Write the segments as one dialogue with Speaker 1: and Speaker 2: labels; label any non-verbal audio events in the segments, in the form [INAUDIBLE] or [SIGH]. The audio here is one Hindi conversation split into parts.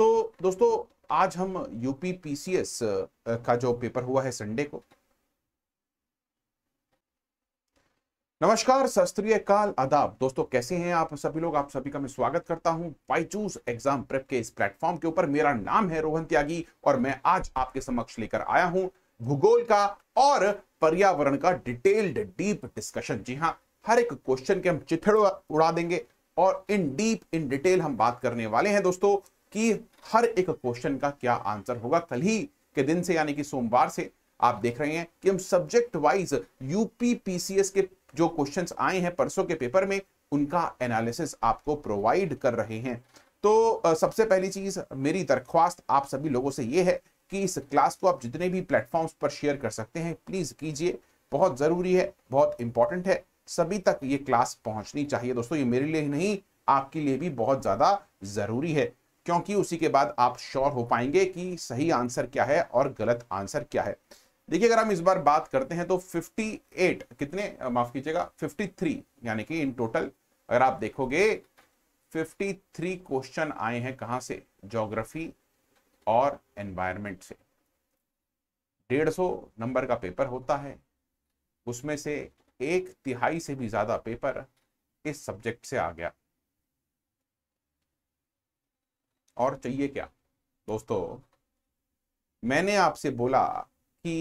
Speaker 1: तो दोस्तों आज हम यूपी पीसीएस का जो पेपर हुआ है संडे को नमस्कार शास्त्रीय काल आदाब दोस्तों कैसे हैं आप सभी लोग आप सभी का मैं स्वागत करता हूं बाईचूस एग्जाम प्रेप के इस प्लेटफॉर्म के ऊपर मेरा नाम है रोहन त्यागी और मैं आज आपके समक्ष लेकर आया हूं भूगोल का और पर्यावरण का डिटेल्ड डीप डिस्कशन जी हाँ हर एक क्वेश्चन के हम चिथड़ उड़ा देंगे और इन डीप इन डिटेल हम बात करने वाले हैं दोस्तों कि हर एक क्वेश्चन का क्या आंसर होगा कल ही के दिन से यानी कि सोमवार से आप देख रहे हैं कि हम सब्जेक्ट वाइज यूपी पीसीएस के जो क्वेश्चन आए हैं परसों के पेपर में उनका एनालिसिस आपको प्रोवाइड कर रहे हैं तो सबसे पहली चीज मेरी दरख्वास्त आप सभी लोगों से यह है कि इस क्लास को आप जितने भी प्लेटफॉर्म्स पर शेयर कर सकते हैं प्लीज कीजिए बहुत जरूरी है बहुत इंपॉर्टेंट है सभी तक ये क्लास पहुंचनी चाहिए दोस्तों ये मेरे लिए नहीं आपके लिए भी बहुत ज्यादा जरूरी है क्योंकि उसी के बाद आप श्योर हो पाएंगे कि सही आंसर क्या है और गलत आंसर क्या है देखिए अगर हम इस बार बात करते हैं तो 58 कितने माफ कीजिएगा 53 यानी कि इन टोटल अगर आप देखोगे 53 क्वेश्चन आए हैं कहां से जोग्राफी और एनवायरमेंट से डेढ़ सौ नंबर का पेपर होता है उसमें से एक तिहाई से भी ज्यादा पेपर इस सब्जेक्ट से आ गया और चाहिए क्या दोस्तों मैंने आपसे बोला कि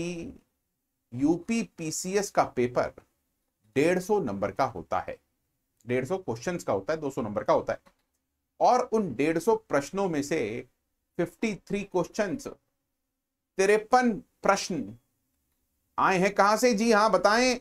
Speaker 1: यूपी पीसीएस का पेपर डेढ़ सौ नंबर का होता है डेढ़ सौ क्वेश्चन का होता है दो सौ नंबर का होता है और उन डेढ़ सौ प्रश्नों में से फिफ्टी थ्री क्वेश्चन तिरपन प्रश्न आए हैं कहां से जी हां बताएं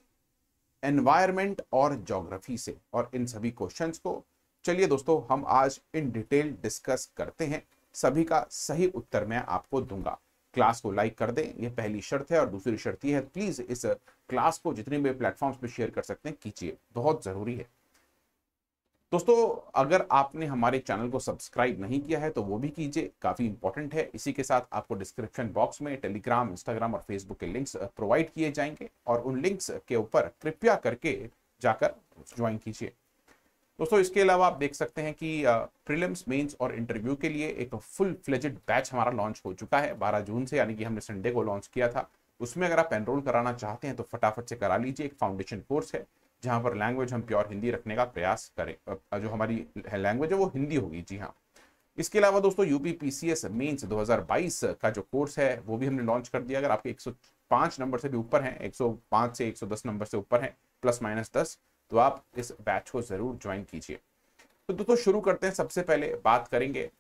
Speaker 1: एनवायरमेंट और ज्योग्राफी से और इन सभी क्वेश्चंस को चलिए दोस्तों हम आज इन डिटेल डिस्कस करते हैं सभी का सही उत्तर मैं आपको दूंगा क्लास को लाइक कर दें ये पहली शर्त है और दूसरी शर्त यह है प्लीज इस क्लास को जितने भी प्लेटफॉर्म्स पे शेयर कर सकते हैं कीजिए बहुत जरूरी है दोस्तों अगर आपने हमारे चैनल को सब्सक्राइब नहीं किया है तो वो भी कीजिए काफी इंपॉर्टेंट है इसी के साथ आपको डिस्क्रिप्शन बॉक्स में टेलीग्राम इंस्टाग्राम और फेसबुक के लिंक्स प्रोवाइड किए जाएंगे और उन लिंक्स के ऊपर कृपया करके जाकर ज्वाइन कीजिए दोस्तों इसके अलावा आप देख सकते हैं कि प्रीलिम्स मेंस और इंटरव्यू के लिए एक फुल फ्लेजेड बैच हमारा लॉन्च हो चुका है 12 जून से यानी कि हमने संडे को लॉन्च किया था उसमें अगर आप एनरोल कराना चाहते हैं तो फटाफट से करा लीजिए एक फाउंडेशन कोर्स है जहां पर लैंग्वेज हम प्योर हिंदी रखने का प्रयास करें जो हमारी लैंग्वेज है वो हिंदी होगी जी हाँ इसके अलावा दोस्तों UP P C S mains दो का जो कोर्स है वो भी हमने लॉन्च कर दिया अगर आपके एक नंबर से भी ऊपर है एक से एक नंबर से ऊपर है प्लस माइनस दस तो आप इस बैच को ज़रूर ज्वाइन कीजिए तो दोस्तों शुरू करते हैं सबसे पहले बात करेंगे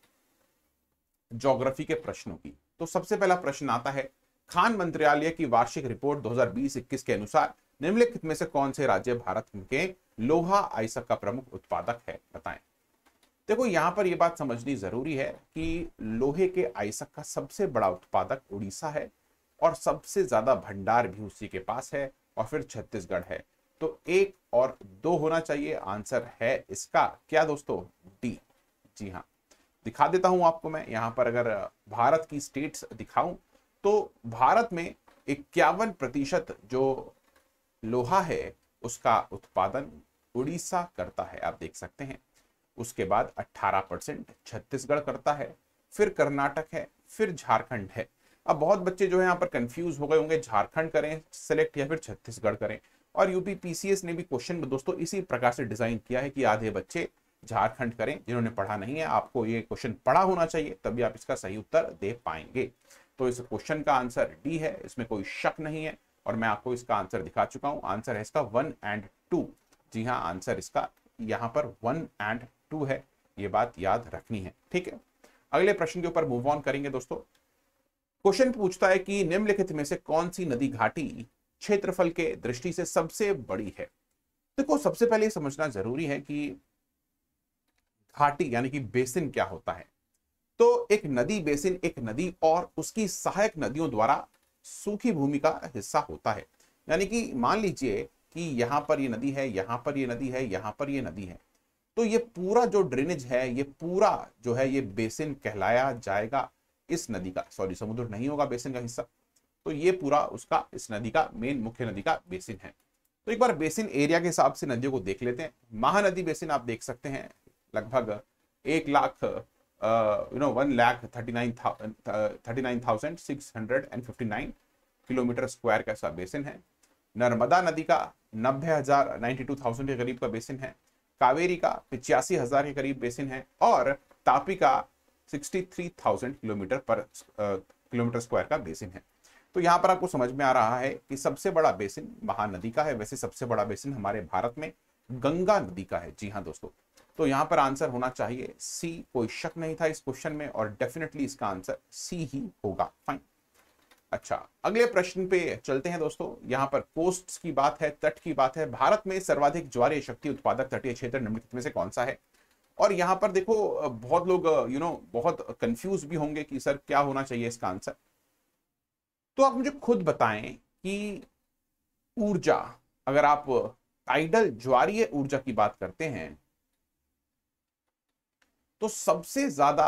Speaker 1: जोग्राफी के प्रश्नों की तो सबसे पहला प्रश्न आता है खान मंत्रालय की वार्षिक रिपोर्ट 2020-21 के अनुसार निम्नलिखित में से कौन से राज्य भारत के लोहा आइसक का प्रमुख उत्पादक है बताएं देखो यहाँ पर यह बात समझनी जरूरी है कि लोहे के आइसक का सबसे बड़ा उत्पादक उड़ीसा है और सबसे ज्यादा भंडार भी उसी के पास है और फिर छत्तीसगढ़ है तो एक और दो होना चाहिए आंसर है इसका क्या दोस्तों डी जी हाँ दिखा देता हूं आपको मैं यहाँ पर अगर भारत की स्टेट्स दिखाऊं तो भारत में इक्यावन प्रतिशत जो लोहा है उसका उत्पादन उड़ीसा करता है आप देख सकते हैं उसके बाद 18 परसेंट छत्तीसगढ़ करता है फिर कर्नाटक है फिर झारखंड है अब बहुत बच्चे जो है यहाँ पर कंफ्यूज हो गए होंगे झारखंड करें सेलेक्ट या फिर छत्तीसगढ़ करें और यूपी पीसीएस ने भी क्वेश्चन दोस्तों इसी प्रकार से डिजाइन किया है कि आधे बच्चे झारखंड करें जिन्होंने पढ़ा नहीं है आपको ये क्वेश्चन पढ़ा होना चाहिए तभी आप इसका सही उत्तर दे पाएंगे तो इस क्वेश्चन का आंसर डी है इसमें कोई शक नहीं है और मैं आपको इसका आंसर दिखा चुका हूं आंसर है इसका वन एंड टू जी हाँ आंसर इसका यहाँ पर वन एंड टू है ये बात याद रखनी है ठीक है अगले प्रश्न के ऊपर मूव ऑन करेंगे दोस्तों क्वेश्चन पूछता है कि निम्नलिखित में से कौन सी नदी घाटी क्षेत्रफल के दृष्टि से सबसे बड़ी है देखो सबसे पहले समझना जरूरी है कि घाटी यानी कि बेसिन क्या होता है तो एक नदी बेसिन एक नदी और उसकी सहायक नदियों द्वारा सूखी भूमि का हिस्सा होता है यानी कि मान लीजिए कि यहां पर ये नदी है यहां पर ये नदी है यहां पर ये नदी है तो ये पूरा जो ड्रेनेज है ये पूरा जो है ये बेसिन कहलाया जाएगा इस नदी का सॉरी समुद्र नहीं होगा बेसिन का हिस्सा तो ये पूरा उसका इस नदी का मेन मुख्य नदी का बेसिन है तो एक बार बेसिन एरिया के हिसाब से नदियों को देख लेते हैं महानदी बेसिन आप देख सकते हैं लगभग एक lakh you know one lakh thirty nine thirty nine thousand six hundred and fifty nine kilometre square का ऐसा बेसिन है नर्मदा नदी का नब्बे हजार नाइन्टी टू थाउजेंड के करीब का बेसिन है कावेरी का पिचासी हजार के करीब बेसिन है और तापी का सिक्सटी थ्री थाउजेंड किलोमीटर पर किलोमीटर स्क्वायर का बेसिन है तो यहाँ पर आपको समझ में आ रहा है कि सबसे बड़ा बेसिन महानदी का है वैसे सबसे बड़ा बेसिन हमारे भारत में गंगा नदी का है जी हाँ दोस्तों तो यहाँ पर आंसर होना चाहिए सी कोई शक नहीं था इस क्वेश्चन में और डेफिनेटली इसका आंसर सी ही होगा फाइन अच्छा अगले प्रश्न पे चलते हैं दोस्तों यहाँ पर कोस्ट की बात है तट की बात है भारत में सर्वाधिक ज्वार शक्ति उत्पादक तटीय क्षेत्र निम्नलिखित में से कौन सा है और यहाँ पर देखो बहुत लोग यू नो बहुत कंफ्यूज भी होंगे कि सर क्या होना चाहिए इसका आंसर तो आप मुझे खुद बताएं कि ऊर्जा अगर आप टाइडल ज्वारीय ऊर्जा की बात करते हैं तो सबसे ज्यादा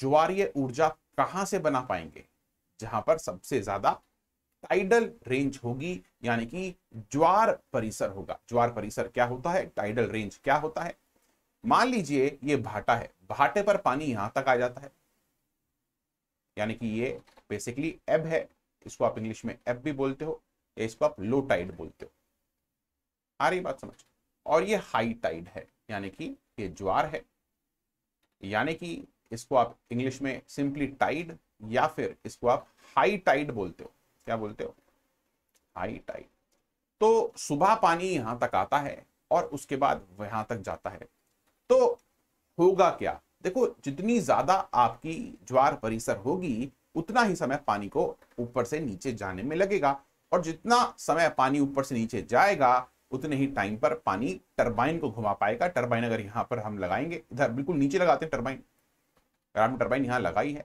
Speaker 1: ज्वारीय ऊर्जा कहां से बना पाएंगे जहां पर सबसे ज्यादा टाइडल रेंज होगी यानी कि ज्वार परिसर होगा ज्वार परिसर क्या होता है टाइडल रेंज क्या होता है मान लीजिए ये भाटा है भाटे पर पानी यहां तक आ जाता है यानी कि ये बेसिकली एब है इसको आप इंग्लिश में एफ भी बोलते हो या इसको आप लो टाइड बोलते हो आ रही बात समझ और ये हाई टाइड है यानी कि ये ज्वार है यानी कि इसको आप इंग्लिश में सिंपली टाइड या फिर इसको आप हाई टाइड बोलते हो क्या बोलते हो हाई टाइड तो सुबह पानी यहां तक आता है और उसके बाद वहां तक जाता है तो होगा क्या देखो जितनी ज्यादा आपकी ज्वार परिसर होगी उतना ही समय पानी को ऊपर से नीचे जाने में लगेगा और जितना समय पानी ऊपर से नीचे जाएगा उतने ही टाइम पर पानी टरबाइन को घुमा पाएगा टरबाइन अगर यहां पर हम लगाएंगे इधर बिल्कुल नीचे लगाते हैं टरबाइन अगर टरबाइन यहां लगाई है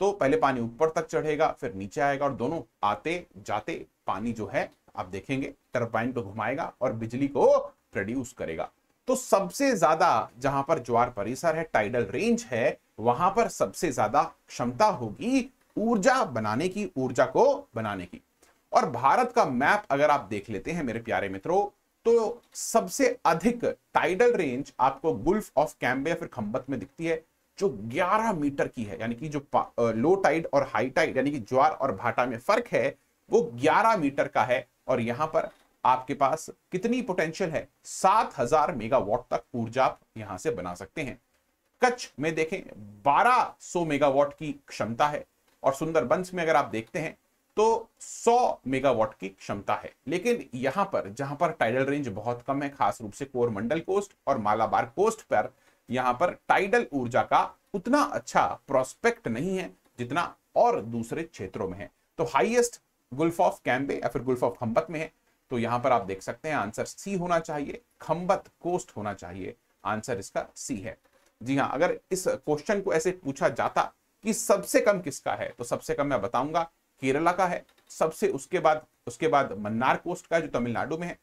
Speaker 1: तो पहले पानी ऊपर तक चढ़ेगा फिर नीचे आएगा और दोनों आते जाते पानी जो है आप देखेंगे टरबाइन को घुमाएगा और बिजली को प्रोड्यूस करेगा तो सबसे ज्यादा जहां पर ज्वार परिसर है टाइडल रेंज है वहां पर सबसे ज्यादा क्षमता होगी ऊर्जा बनाने की ऊर्जा को बनाने की और भारत का मैप अगर आप देख लेते हैं मेरे प्यारे मित्रों तो सबसे अधिक टाइडल रेंज आपको गुल्फ ऑफ कैम्बे या फिर खंबत में दिखती है जो 11 मीटर की है यानी कि जो लो टाइड और हाई टाइड यानी कि ज्वार और भाटा में फर्क है वो 11 मीटर का है और यहां पर आपके पास कितनी पोटेंशियल है 7000 मेगावाट तक ऊर्जा आप यहां से बना सकते हैं कच्छ में देखें 1200 मेगावाट की क्षमता है और बंश में अगर आप देखते हैं तो 100 मेगावाट की क्षमता है लेकिन यहां पर जहां पर टाइडल रेंज बहुत कम है खास रूप से कोरमंडल कोस्ट और मालाबार कोस्ट पर यहां पर टाइडल ऊर्जा का उतना अच्छा प्रोस्पेक्ट नहीं है जितना और दूसरे क्षेत्रों में है तो हाइएस्ट गुल्फ ऑफ कैम्बे या फिर गुल्फ ऑफ खम्बत में है तो यहां पर आप देख सकते हैं आंसर सी होना चाहिए खंबत कोस्ट होना चाहिए आंसर इसका सी है जी हाँ अगर इस क्वेश्चन को ऐसे पूछा जाता कि सबसे कम किसका है तो सबसे कम मैं बताऊंगा केरला का है सबसे उसके बाद उसके बाद मन्नार कोस्ट का जो तमिलनाडु में है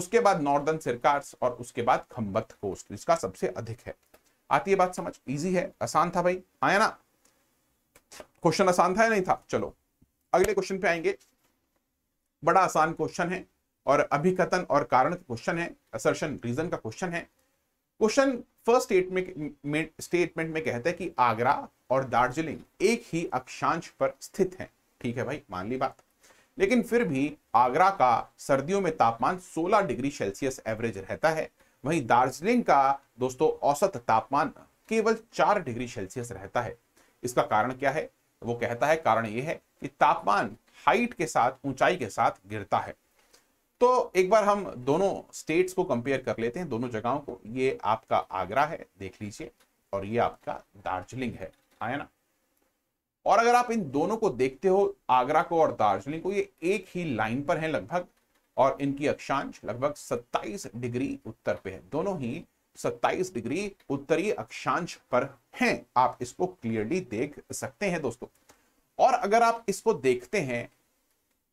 Speaker 1: उसके बाद नॉर्दर्न सिरकार और उसके बाद खम्बत कोस्ट जिसका सबसे अधिक है आती है बात समझ इजी है आसान था भाई आया ना क्वेश्चन आसान था या नहीं था चलो अगले क्वेश्चन पे आएंगे बड़ा आसान क्वेश्चन है और अभिकथन और कारण क्वेश्चन है असर्शन रीजन का क्वेश्चन है क्वेश्चन फर्स्ट स्टेटमेंट में स्टेटमेंट में कहता है कि आगरा और दार्जिलिंग एक ही अक्षांश पर स्थित हैं ठीक है भाई मान ली बात लेकिन फिर भी आगरा का सर्दियों में तापमान 16 डिग्री सेल्सियस एवरेज रहता है वहीं दार्जिलिंग का दोस्तों औसत तापमान केवल 4 डिग्री सेल्सियस रहता है इसका कारण क्या है वो कहता है कारण यह है कि तापमान हाइट के साथ ऊंचाई के साथ गिरता है तो एक बार हम दोनों स्टेट्स को कंपेयर कर लेते हैं दोनों जगहों को ये आपका आगरा है देख लीजिए और ये आपका दार्जिलिंग है आया ना और अगर आप इन दोनों को देखते हो आगरा को और दार्जिलिंग को ये एक ही लाइन पर है लगभग और इनकी अक्षांश लगभग 27 डिग्री उत्तर पे है दोनों ही 27 डिग्री उत्तरी अक्षांश पर हैं आप इसको क्लियरली देख सकते हैं दोस्तों और अगर आप इसको देखते हैं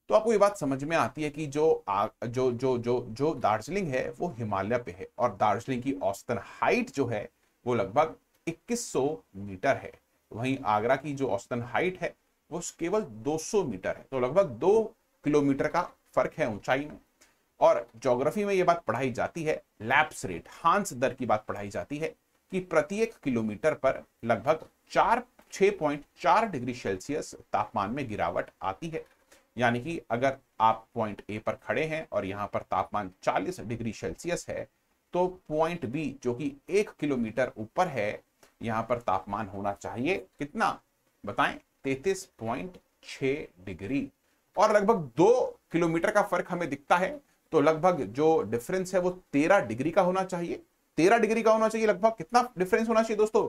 Speaker 1: तो आपको ये बात समझ में आती है कि जो आ, जो जो जो जो दार्जिलिंग है वो हिमालय पे है और दार्जिलिंग की औसतन हाइट जो है वो लगभग 2100 मीटर है वहीं आगरा की जो औसतन हाइट है वो केवल 200 मीटर है तो लगभग दो किलोमीटर का फर्क है ऊंचाई में और जोग्राफी में ये बात पढ़ाई जाती है लैप्स रेट हांस दर की बात पढ़ाई जाती है कि प्रत्येक किलोमीटर पर लगभग चार छह पॉइंट चार डिग्री सेल्सियस तापमान में गिरावट आती है यानी कि अगर आप पॉइंट ए पर खड़े हैं और यहाँ पर तापमान 40 डिग्री सेल्सियस है तो पॉइंट बी जो कि एक किलोमीटर ऊपर है यहाँ पर तापमान होना चाहिए कितना बताएं तैतीस पॉइंट छ डिग्री और लगभग दो किलोमीटर का फर्क हमें दिखता है तो लगभग जो डिफरेंस है वो तेरह डिग्री का होना चाहिए तेरह डिग्री का होना चाहिए लगभग कितना डिफरेंस होना चाहिए दोस्तों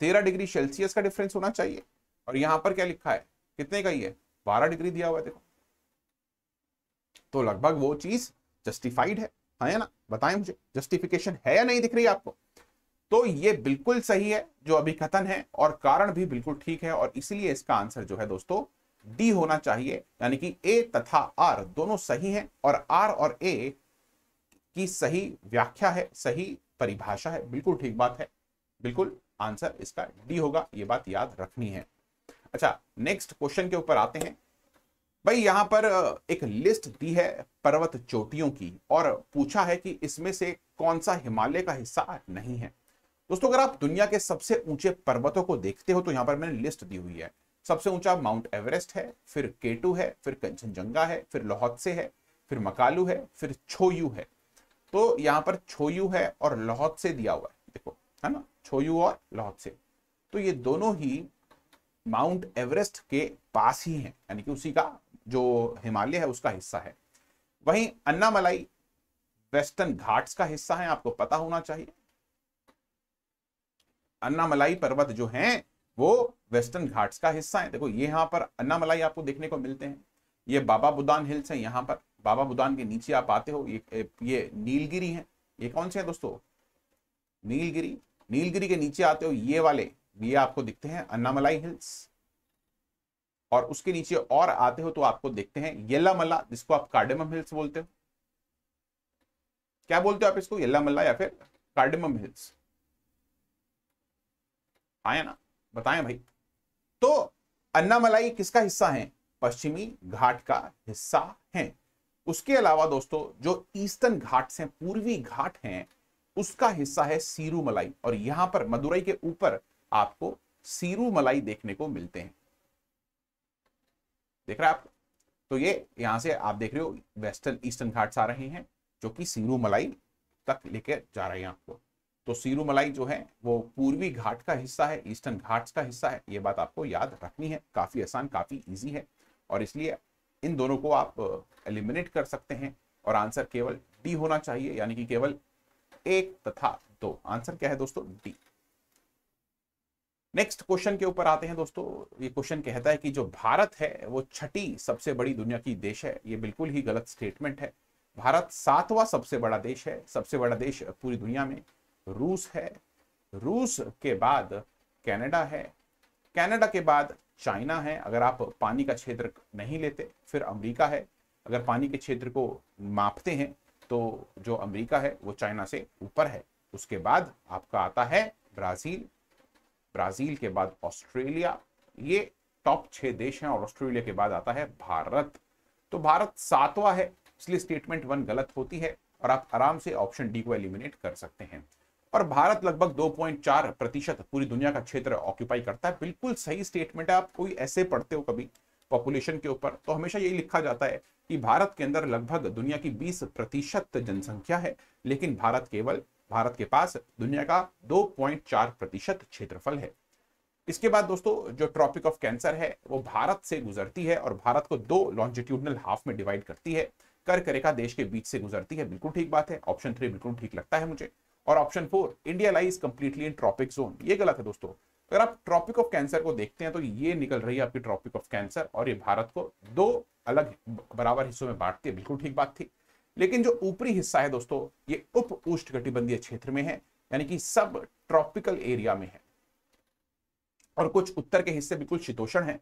Speaker 1: तेरह डिग्री सेल्सियस का डिफरेंस होना चाहिए और यहां पर क्या लिखा है कितने का ही है बारह डिग्री दिया हुआ है देखो तो लगभग वो चीज जस्टिफाइड है है ना बताएं मुझे जस्टिफिकेशन है या नहीं दिख रही आपको तो ये बिल्कुल सही है जो अभी कथन है और कारण भी बिल्कुल ठीक है और इसलिए इसका आंसर जो है दोस्तों डी होना चाहिए यानी कि ए तथा आर दोनों सही हैं और आर और ए की सही व्याख्या है सही परिभाषा है बिल्कुल ठीक बात है बिल्कुल आंसर इसका डी होगा ये बात याद रखनी है अच्छा नेक्स्ट क्वेश्चन के ऊपर आते हैं भाई यहां पर एक लिस्ट दी है पर्वत चोटियों की और पूछा है कि इसमें से कौन सा हिमालय का हिस्सा नहीं है दोस्तों अगर आप दुनिया के सबसे ऊंचे पर्वतों को देखते हो तो यहां पर मैंने लिस्ट दी हुई है सबसे ऊंचा माउंट एवरेस्ट है फिर केटू है फिर कंचनजंगा है फिर लोहतसे है फिर मकालू है फिर छोयू है तो यहां पर छोयू है और लोहत से दिया हुआ है देखो है ना छोयू और लोहत से तो ये दोनों ही माउंट एवरेस्ट के पास ही है यानी कि उसी का जो हिमालय है उसका हिस्सा है वहीं अन्नामलाई वेस्टर्न घाट्स का हिस्सा है आपको पता होना चाहिए अन्नामलाई पर्वत जो हैं वो वेस्टर्न घाट्स का हिस्सा है देखो ये यहाँ पर अन्नामलाई आपको देखने को मिलते हैं ये बाबा बुदान हिल्स है यहाँ पर बाबा बुदान के नीचे आप आते हो ये ये नीलगिरी है ये कौन से है दोस्तों नीलगिरी नीलगिरी के नीचे आते हो ये वाले ये आपको दिखते हैं अन्नामलाई हिल्स और उसके नीचे और आते हो तो आपको देखते हैं येल्लामल्ला जिसको आप कार्डेमम हिल्स बोलते हो क्या बोलते हो आप इसको मल्ला या फिर कार्डेमम हिल्स आया ना बताएं भाई तो अन्नामलाई किसका हिस्सा है पश्चिमी घाट का हिस्सा है उसके अलावा दोस्तों जो ईस्टर्न घाट हैं पूर्वी घाट हैं उसका हिस्सा है सीरूमलाई और यहां पर मदुरई के ऊपर आपको सीरू मलाई देखने को मिलते हैं देख रहे हैं आप तो ये यहां से आप देख रहे हो वेस्टर्न ईस्टर्न घाट्स आ रहे हैं जो कि सीरू मलाई तक लेके जा रहे हैं आपको तो सीरू मलाई जो है वो पूर्वी घाट का हिस्सा है ईस्टर्न घाट्स का हिस्सा है ये बात आपको याद रखनी है काफी आसान काफी ईजी है और इसलिए इन दोनों को आप एलिमिनेट कर सकते हैं और आंसर केवल डी होना चाहिए यानी कि केवल एक तथा दो आंसर क्या है दोस्तों डी नेक्स्ट क्वेश्चन के ऊपर आते हैं दोस्तों ये क्वेश्चन कहता है कि जो भारत है वो छठी सबसे बड़ी दुनिया की देश है ये बिल्कुल ही गलत स्टेटमेंट है भारत सातवां सबसे बड़ा देश है सबसे बड़ा देश पूरी दुनिया में रूस है रूस के बाद कनाडा है कनाडा के बाद चाइना है अगर आप पानी का क्षेत्र नहीं लेते फिर अमेरिका है अगर पानी के क्षेत्र को मापते हैं तो जो अमेरिका है वो चाइना से ऊपर है उसके बाद आपका आता है ब्राजील ब्राजील के बाद ऑस्ट्रेलिया ये टॉप छह देश हैं और ऑस्ट्रेलिया के बाद आता है भारत तो भारत सातवा है इसलिए स्टेटमेंट वन गलत होती है और आप आराम से ऑप्शन डी को एलिमिनेट कर सकते हैं और भारत लगभग 2.4 प्रतिशत पूरी दुनिया का क्षेत्र ऑक्यूपाई करता है बिल्कुल सही स्टेटमेंट है आप कोई ऐसे पढ़ते हो कभी पॉपुलेशन के ऊपर तो हमेशा यही लिखा जाता है कि भारत के अंदर लगभग दुनिया की 20 प्रतिशत जनसंख्या है लेकिन भारत केवल भारत के पास दुनिया का 2.4 प्रतिशत क्षेत्रफल है इसके बाद दोस्तों जो ट्रॉपिक ऑफ कैंसर है वो भारत से गुजरती है और भारत को दो लॉन्जिट्यूडनल हाफ में डिवाइड करती है कर्क रेखा देश के बीच से गुजरती है बिल्कुल ठीक बात है ऑप्शन थ्री बिल्कुल ठीक लगता है मुझे और option four India lies completely in tropic zone ये गलत है दोस्तों अगर आप ट्रॉपिक ऑफ कैंसर को देखते हैं तो ये निकल रही है आपकी ट्रॉपिक ऑफ कैंसर और ये भारत को दो अलग बराबर हिस्सों में बांटती है बिल्कुल ठीक बात थी लेकिन जो ऊपरी हिस्सा है दोस्तों ये उप उष्णकटिबंधीय क्षेत्र में है यानी कि सब ट्रॉपिकल एरिया में है और कुछ उत्तर के हिस्से बिल्कुल शीतोषण है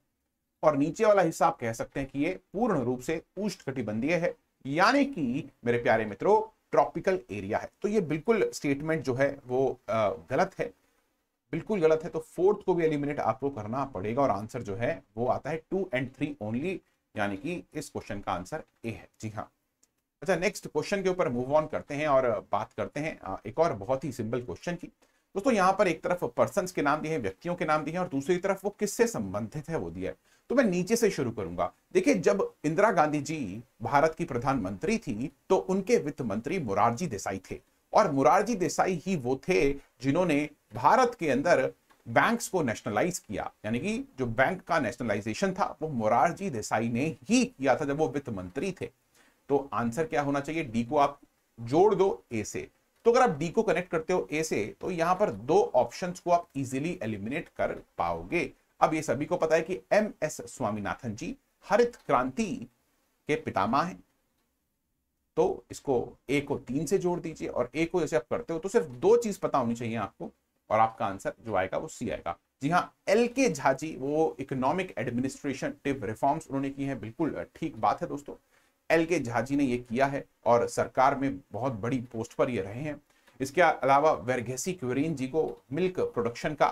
Speaker 1: और नीचे वाला हिस्सा आप कह सकते हैं कि ये पूर्ण रूप से उष्णकटिबंधीय है यानी कि मेरे प्यारे मित्रों ट्रॉपिकल एरिया है तो ये बिल्कुल स्टेटमेंट जो है वो गलत है बिल्कुल गलत है तो फोर्थ को भी एलिमिनेट आपको करना पड़ेगा और आंसर जो है वो आता है टू एंड थ्री ओनली यानी कि इस क्वेश्चन का आंसर ए है जी हाँ अच्छा नेक्स्ट क्वेश्चन के ऊपर मूव ऑन करते हैं और uh, बात करते हैं uh, एक और बहुत ही सिंपल क्वेश्चन की दोस्तों यहाँ पर एक तरफ पर्सन के नाम दिए हैं व्यक्तियों के नाम दिए हैं और दूसरी तरफ वो किससे संबंधित है वो दिया है तो मैं नीचे से शुरू करूंगा देखिए जब इंदिरा गांधी जी भारत की प्रधानमंत्री थी तो उनके वित्त मंत्री मुरारजी देसाई थे और मुरारजी देसाई ही वो थे जिन्होंने भारत के अंदर बैंक्स को नेशनलाइज किया यानी कि जो बैंक का नेशनलाइजेशन था वो मुरारजी देसाई ने ही किया था जब वो वित्त मंत्री थे तो आंसर क्या होना चाहिए डी को आप जोड़ दो ए से तो अगर आप डी को कनेक्ट करते हो ए से तो यहां पर दो ऑप्शंस को आप इजीली एलिमिनेट कर पाओगे अब ये सभी को पता है कि एम एस स्वामीनाथन जी हरित क्रांति के पितामा हैं तो इसको ए को तीन से जोड़ दीजिए और ए को जैसे आप करते हो तो सिर्फ दो चीज पता होनी चाहिए आपको और आपका आंसर जो आएगा वो सी आएगा जी हाँ एल के झाजी वो इकोनॉमिक एडमिनिस्ट्रेशन टिव रिफॉर्म्स उन्होंने की हैं बिल्कुल ठीक बात है दोस्तों एल के झाजी ने ये किया है और सरकार में बहुत बड़ी पोस्ट पर ये रहे हैं इसके अलावा वेरघेसी क्वेरिन जी को मिल्क प्रोडक्शन का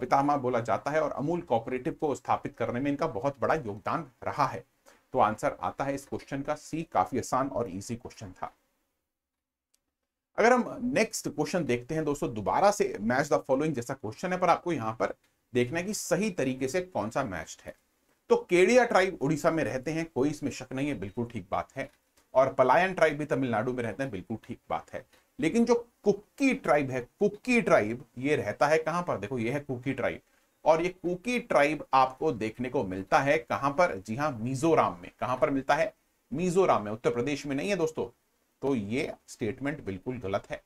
Speaker 1: पितामा बोला जाता है और अमूल कॉपरेटिव को स्थापित करने में इनका बहुत बड़ा योगदान रहा है तो आंसर आता है इस क्वेश्चन का सी काफी आसान और इजी क्वेश्चन था अगर हम नेक्स्ट क्वेश्चन देखते हैं दोस्तों दोबारा से मैच द फॉलोइंग जैसा क्वेश्चन है पर आपको यहां पर देखना है कि सही तरीके से कौन सा मैच है तो केड़िया ट्राइब उड़ीसा में रहते हैं कोई इसमें शक नहीं है बिल्कुल ठीक बात है और पलायन ट्राइब भी तमिलनाडु में रहते हैं बिल्कुल ठीक बात है लेकिन जो कुकी ट्राइब है कुकी ट्राइब ये रहता है कहां पर देखो ये है कुकी ट्राइब और ये कुकी ट्राइब आपको देखने को मिलता है कहां पर जी हाँ मिजोराम में कहां पर मिलता है मिजोराम में उत्तर प्रदेश में नहीं है दोस्तों तो ये स्टेटमेंट बिल्कुल गलत है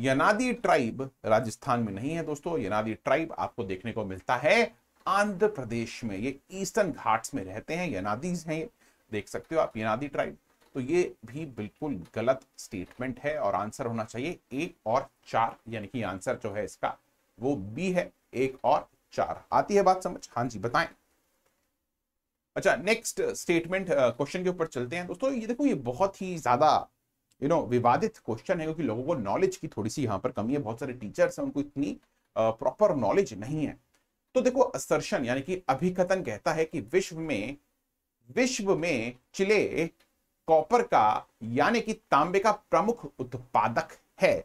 Speaker 1: यनादी ट्राइब राजस्थान में नहीं है दोस्तों यनादी ट्राइब आपको देखने को मिलता है आंध्र प्रदेश में ये ईस्टर्न घाट्स में रहते हैं यनादीज हैं ये देख सकते हो आप यनादी ट्राइब तो ये भी बिल्कुल गलत स्टेटमेंट है और आंसर होना चाहिए एक और चार यानी कि आंसर जो है इसका वो बी है एक और चार आती है बात समझ हाँ जी बताएं अच्छा नेक्स्ट स्टेटमेंट क्वेश्चन के ऊपर चलते हैं दोस्तों ये देखो ये बहुत ही ज्यादा यू नो विवादित क्वेश्चन है क्योंकि लोगों को नॉलेज की थोड़ी सी यहाँ पर कमी है बहुत सारे टीचर्स हैं उनको इतनी प्रॉपर uh, नॉलेज नहीं है तो देखो असर्शन यानी कि अभिकथन कहता है कि विश्व में विश्व में चिले कॉपर का यानी कि तांबे का प्रमुख उत्पादक है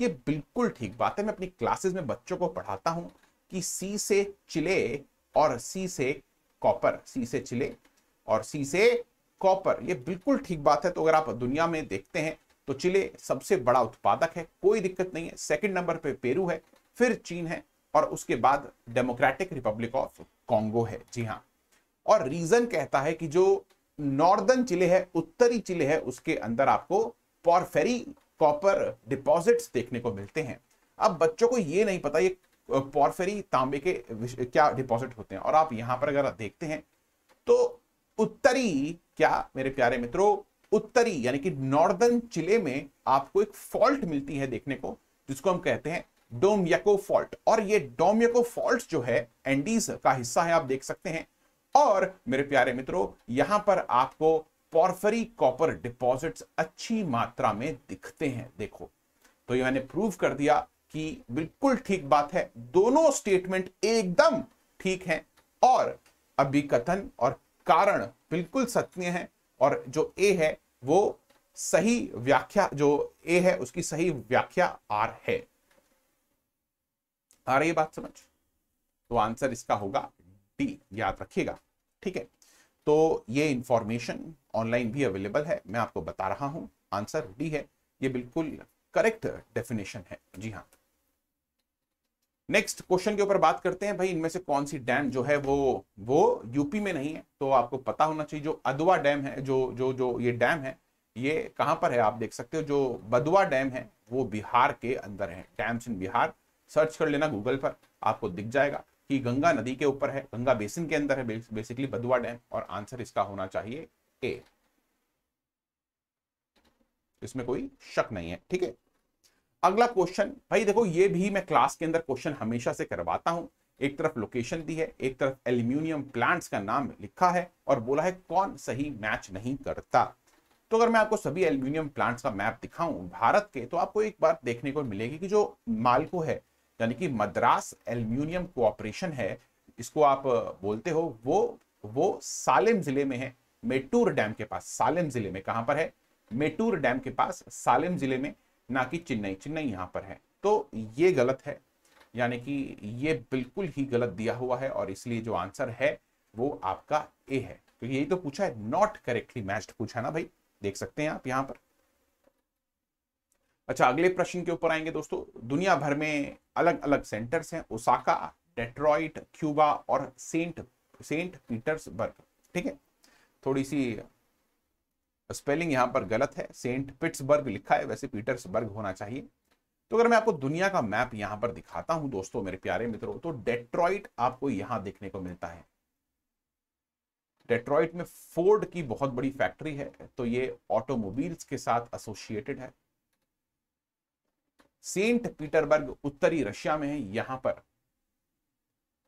Speaker 1: ये बिल्कुल ठीक बात है मैं अपनी क्लासेस में बच्चों को पढ़ाता हूं कि सी से चिले और सी से कॉपर सी से चिले और सी से कॉपर ये बिल्कुल ठीक बात है तो अगर आप दुनिया में देखते हैं तो चिले सबसे बड़ा उत्पादक है कोई दिक्कत नहीं है सेकंड नंबर पे पेरू है फिर चीन है और उसके बाद डेमोक्रेटिक रिपब्लिक ऑफ कॉन्गो है जी हाँ और रीजन कहता है कि जो नॉर्दर्न चिले है उत्तरी चिले है उसके अंदर आपको पॉरफेरी कॉपर डिपॉजिट्स देखने को मिलते हैं अब बच्चों को ये नहीं पता ये पॉरफेरी तांबे के क्या डिपॉजिट होते हैं और आप यहां पर अगर देखते हैं तो उत्तरी क्या मेरे प्यारे मित्रों उत्तरी यानी कि नॉर्दर्न चिले में आपको एक फॉल्ट मिलती है देखने को जिसको हम कहते हैं डोमयको फॉल्ट और ये डोमयको फॉल्ट जो है एंडीज का हिस्सा है आप देख सकते हैं और मेरे प्यारे मित्रों यहां पर आपको पॉर्फरी कॉपर डिपॉजिट्स अच्छी मात्रा में दिखते हैं देखो तो ये मैंने प्रूव कर दिया कि बिल्कुल ठीक बात है दोनों स्टेटमेंट एकदम ठीक हैं और अभी कथन और कारण बिल्कुल सत्य है और जो ए है वो सही व्याख्या जो ए है उसकी सही व्याख्या आर है आ रही है बात समझ तो आंसर इसका होगा डी याद रखिएगा ठीक है तो ये इंफॉर्मेशन ऑनलाइन भी अवेलेबल है मैं आपको बता रहा हूं आंसर डी है ये बिल्कुल करेक्ट डेफिनेशन है जी हाँ नेक्स्ट क्वेश्चन के ऊपर बात करते हैं भाई इनमें से कौन सी डैम जो है वो वो यूपी में नहीं है तो आपको पता होना चाहिए जो अदवा डैम है जो जो जो ये डैम है ये कहां पर है आप देख सकते हो जो बदवा डैम है वो बिहार के अंदर है डैम्स इन बिहार सर्च कर लेना गूगल पर आपको दिख जाएगा कि गंगा नदी के ऊपर है गंगा बेसिन के अंदर है बेसिकली बदुआ डैम और आंसर इसका होना चाहिए ए इसमें कोई शक नहीं है ठीक है अगला क्वेश्चन भाई देखो ये भी मैं क्लास के अंदर क्वेश्चन हमेशा से करवाता हूं एक तरफ लोकेशन दी है एक तरफ एल्यूमिनियम प्लांट्स का नाम लिखा है और बोला है कौन सही मैच नहीं करता तो अगर मैं आपको सभी एल्यूमिनियम प्लांट्स का मैप दिखाऊं भारत के तो आपको एक बार देखने को मिलेगी कि जो मालको है यानी कि मद्रास एल्यूमिनियम कोऑपरेशन है इसको आप बोलते हो वो वो सालेम जिले में है मेटूर डैम के पास सालेम जिले में कहां पर है मेटूर डैम के पास सालेम जिले में ना कि चेन्नई चेन्नई यहां पर है तो ये गलत है यानी कि ये बिल्कुल ही गलत दिया हुआ है और इसलिए जो आंसर है वो आपका ए है क्योंकि तो यही तो पूछा है नॉट करेक्टली मैच्ड पूछा ना भाई देख सकते हैं आप यहां पर अच्छा अगले प्रश्न के ऊपर आएंगे दोस्तों दुनिया भर में अलग अलग सेंटर्स हैं ओसाका डेट्रॉइट क्यूबा और सेंट सेंट पीटर्सबर्ग ठीक है थोड़ी सी स्पेलिंग यहाँ पर गलत है सेंट पिट्सबर्ग लिखा है वैसे पीटर्सबर्ग होना चाहिए तो अगर मैं आपको दुनिया का मैप यहाँ पर दिखाता हूं दोस्तों मेरे प्यारे मित्रों तो डेट्रॉइट आपको यहाँ देखने को मिलता है डेट्रॉइट में फोर्ड की बहुत बड़ी फैक्ट्री है तो ये ऑटोमोबाइल्स के साथ एसोसिएटेड है सेंट पीटरबर्ग उत्तरी रशिया में है यहां पर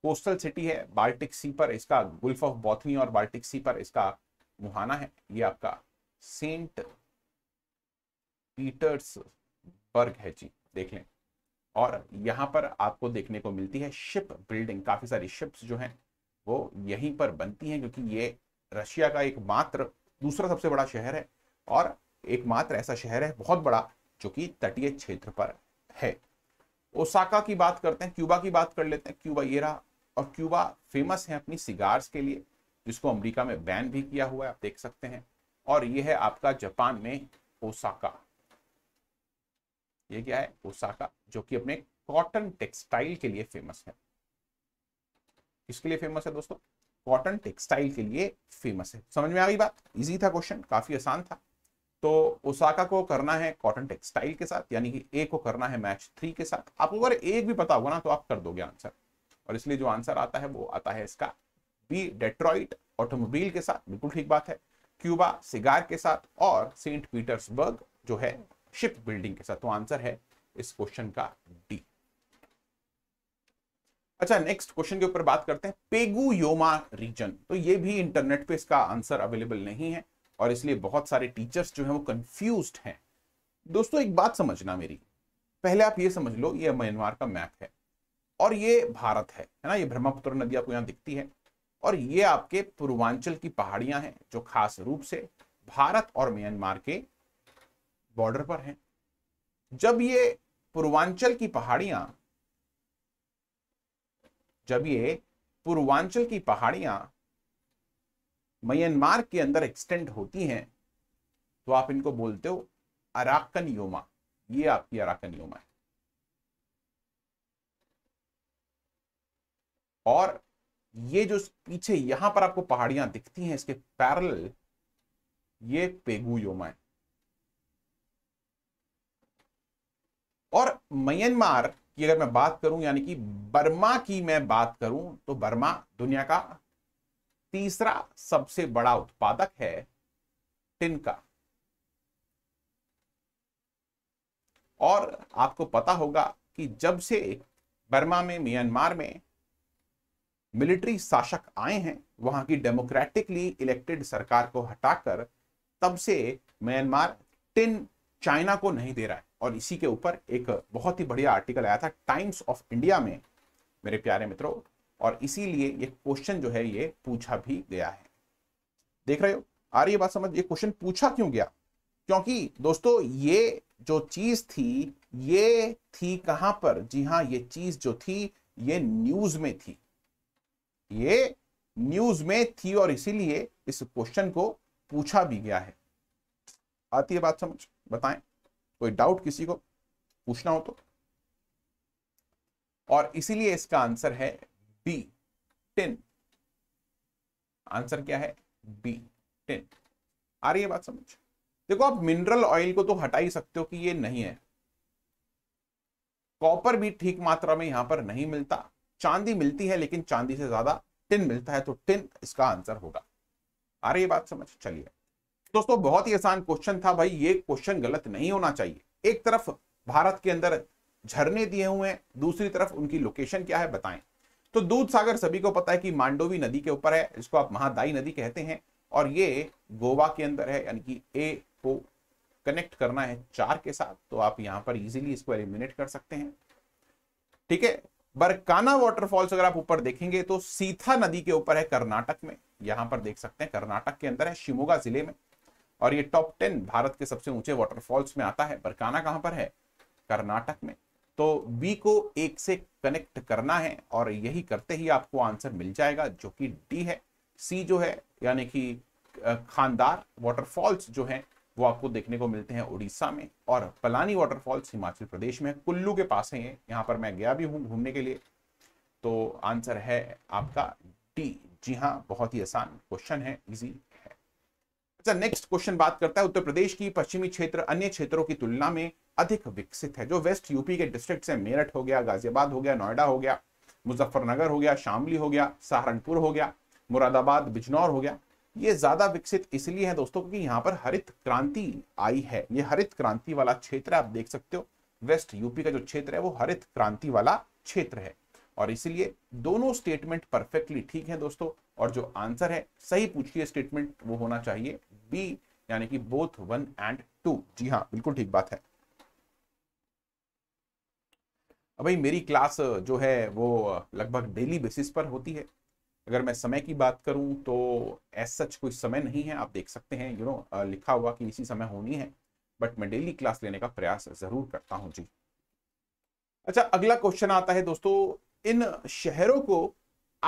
Speaker 1: कोस्टल सिटी है बाल्टिक सी पर इसका गुल्फ ऑफ बॉथनी और बाल्टिक सी पर इसका मुहाना है ये आपका सेंट पीटर्सबर्ग है जी देख लें और यहाँ पर आपको देखने को मिलती है शिप बिल्डिंग काफी सारी शिप्स जो हैं वो यहीं पर बनती हैं क्योंकि ये रशिया का एकमात्र दूसरा सबसे बड़ा शहर है और एकमात्र ऐसा शहर है बहुत बड़ा जो कि तटीय क्षेत्र पर है ओसाका की बात करते हैं क्यूबा की बात कर लेते हैं क्यूबा ये रहा और क्यूबा फेमस है अपनी सिगार्स के लिए जिसको अमेरिका में बैन भी किया हुआ है आप देख सकते हैं और ये है आपका जापान में ओसाका ये क्या है ओसाका जो कि अपने कॉटन टेक्सटाइल के लिए फेमस है किसके लिए फेमस है दोस्तों कॉटन टेक्सटाइल के लिए फेमस है समझ में आ गई बात इजी था क्वेश्चन काफी आसान था तो ओसाका को करना है कॉटन टेक्सटाइल के साथ यानी कि ए को करना है मैच थ्री के साथ आपको अगर एक भी पता होगा ना तो आप कर दोगे आंसर और इसलिए जो आंसर आता है वो आता है इसका बी डेट्रॉइट ऑटोमोबाइल के साथ बिल्कुल ठीक बात है क्यूबा सिगार के साथ और सेंट पीटर्सबर्ग जो है शिप बिल्डिंग के साथ तो आंसर है इस क्वेश्चन का डी अच्छा नेक्स्ट क्वेश्चन के ऊपर बात करते हैं पेगू योमा रीजन तो ये भी इंटरनेट पे इसका आंसर अवेलेबल नहीं है और इसलिए बहुत सारे टीचर्स जो हैं वो कंफ्यूज हैं दोस्तों एक बात समझना मेरी पहले आप ये समझ लो ये म्यांमार का मैप है और ये भारत है है ना ये ब्रह्मपुत्र नदी आपको यहाँ दिखती है और ये आपके पूर्वांचल की पहाड़ियां हैं जो खास रूप से भारत और म्यांमार के बॉर्डर पर हैं जब ये पूर्वांचल की पहाड़ियां जब ये पूर्वांचल की पहाड़ियां म्यांमार के अंदर एक्सटेंड होती हैं तो आप इनको बोलते हो अराकन योमा ये आपकी अराकन योमा है और ये जो पीछे यहां पर आपको पहाड़ियां दिखती हैं इसके पैरल ये पेगू योमा है और म्यांमार की अगर मैं बात करूं यानी कि बर्मा की मैं बात करूं तो बर्मा दुनिया का तीसरा सबसे बड़ा उत्पादक है टिन का और आपको पता होगा कि जब से बर्मा में म्यांमार में मिलिट्री शासक आए हैं वहां की डेमोक्रेटिकली इलेक्टेड सरकार को हटाकर तब से म्यांमार टिन चाइना को नहीं दे रहा है और इसी के ऊपर एक बहुत ही बढ़िया आर्टिकल आया था टाइम्स ऑफ इंडिया में मेरे प्यारे मित्रों और इसीलिए ये क्वेश्चन जो है ये पूछा भी गया है देख रहे हो आ रही बात समझ ये क्वेश्चन पूछा क्यों गया क्योंकि दोस्तों ये जो चीज थी ये थी कहां पर जी हाँ ये चीज जो थी ये न्यूज में थी ये न्यूज में थी और इसीलिए इस क्वेश्चन को पूछा भी गया है आती है बात समझ बताएं कोई डाउट किसी को पूछना हो तो और इसीलिए इसका आंसर है बी टिन आंसर क्या है बी टिन आ रही है बात समझ देखो आप मिनरल ऑयल को तो हटा ही सकते हो कि ये नहीं है कॉपर भी ठीक मात्रा में यहां पर नहीं मिलता चांदी मिलती है लेकिन चांदी से ज्यादा टिन मिलता है तो टिन इसका आंसर होगा आ रही है बात समझ चलिए दोस्तों बहुत ही आसान क्वेश्चन था भाई ये क्वेश्चन गलत नहीं होना चाहिए एक तरफ भारत के अंदर झरने दिए हुए हैं दूसरी तरफ उनकी लोकेशन क्या है बताएं तो दूध सागर सभी को पता है कि मांडोवी नदी के ऊपर है इसको आप महादाई नदी कहते हैं और ये गोवा के अंदर है यानी कि ए को कनेक्ट करना है चार के साथ तो आप यहां पर इजीली इसको एलिमिनेट कर सकते हैं ठीक है बरकाना वाटरफॉल्स अगर आप ऊपर देखेंगे तो सीथा नदी के ऊपर है कर्नाटक में यहां पर देख सकते हैं कर्नाटक के अंदर है शिमोगा जिले में और ये टॉप टेन भारत के सबसे ऊंचे वाटरफॉल्स में आता है बरकाना कहां पर है कर्नाटक में तो बी को एक से कनेक्ट करना है और यही करते ही आपको आंसर मिल जाएगा जो कि डी है सी जो है यानी कि खानदार वाटरफॉल्स जो है वो आपको देखने को मिलते हैं उड़ीसा में और पलानी वाटरफॉल्स हिमाचल प्रदेश में कुल्लू के पास है यहाँ पर मैं गया भी हूँ घूमने के लिए तो आंसर है आपका डी जी हाँ बहुत ही आसान क्वेश्चन है इजी अच्छा नेक्स्ट क्वेश्चन बात करता है उत्तर प्रदेश की पश्चिमी क्षेत्र अन्य क्षेत्रों की तुलना में अधिक विकसित है जो वेस्ट यूपी के डिस्ट्रिक्ट है मेरठ हो गया गाजियाबाद हो गया नोएडा हो गया मुजफ्फरनगर हो गया शामली हो गया सहारनपुर हो गया मुरादाबाद बिजनौर हो गया ये ज्यादा विकसित इसलिए है दोस्तों क्योंकि यहाँ पर हरित क्रांति आई है ये हरित क्रांति वाला क्षेत्र आप देख सकते हो वेस्ट यूपी का जो क्षेत्र है वो हरित क्रांति वाला क्षेत्र है और इसलिए दोनों स्टेटमेंट परफेक्टली ठीक है दोस्तों और जो आंसर है सही पूछिए स्टेटमेंट वो होना चाहिए बी यानी कि बोथ वन एंड टू जी हाँ बिल्कुल ठीक बात है अब भाई मेरी क्लास जो है वो लगभग डेली बेसिस पर होती है अगर मैं समय की बात करूं तो एज सच कोई समय नहीं है आप देख सकते हैं यू नो लिखा हुआ कि इसी समय होनी है बट मैं डेली क्लास लेने का प्रयास जरूर करता हूं जी अच्छा अगला क्वेश्चन आता है दोस्तों इन शहरों को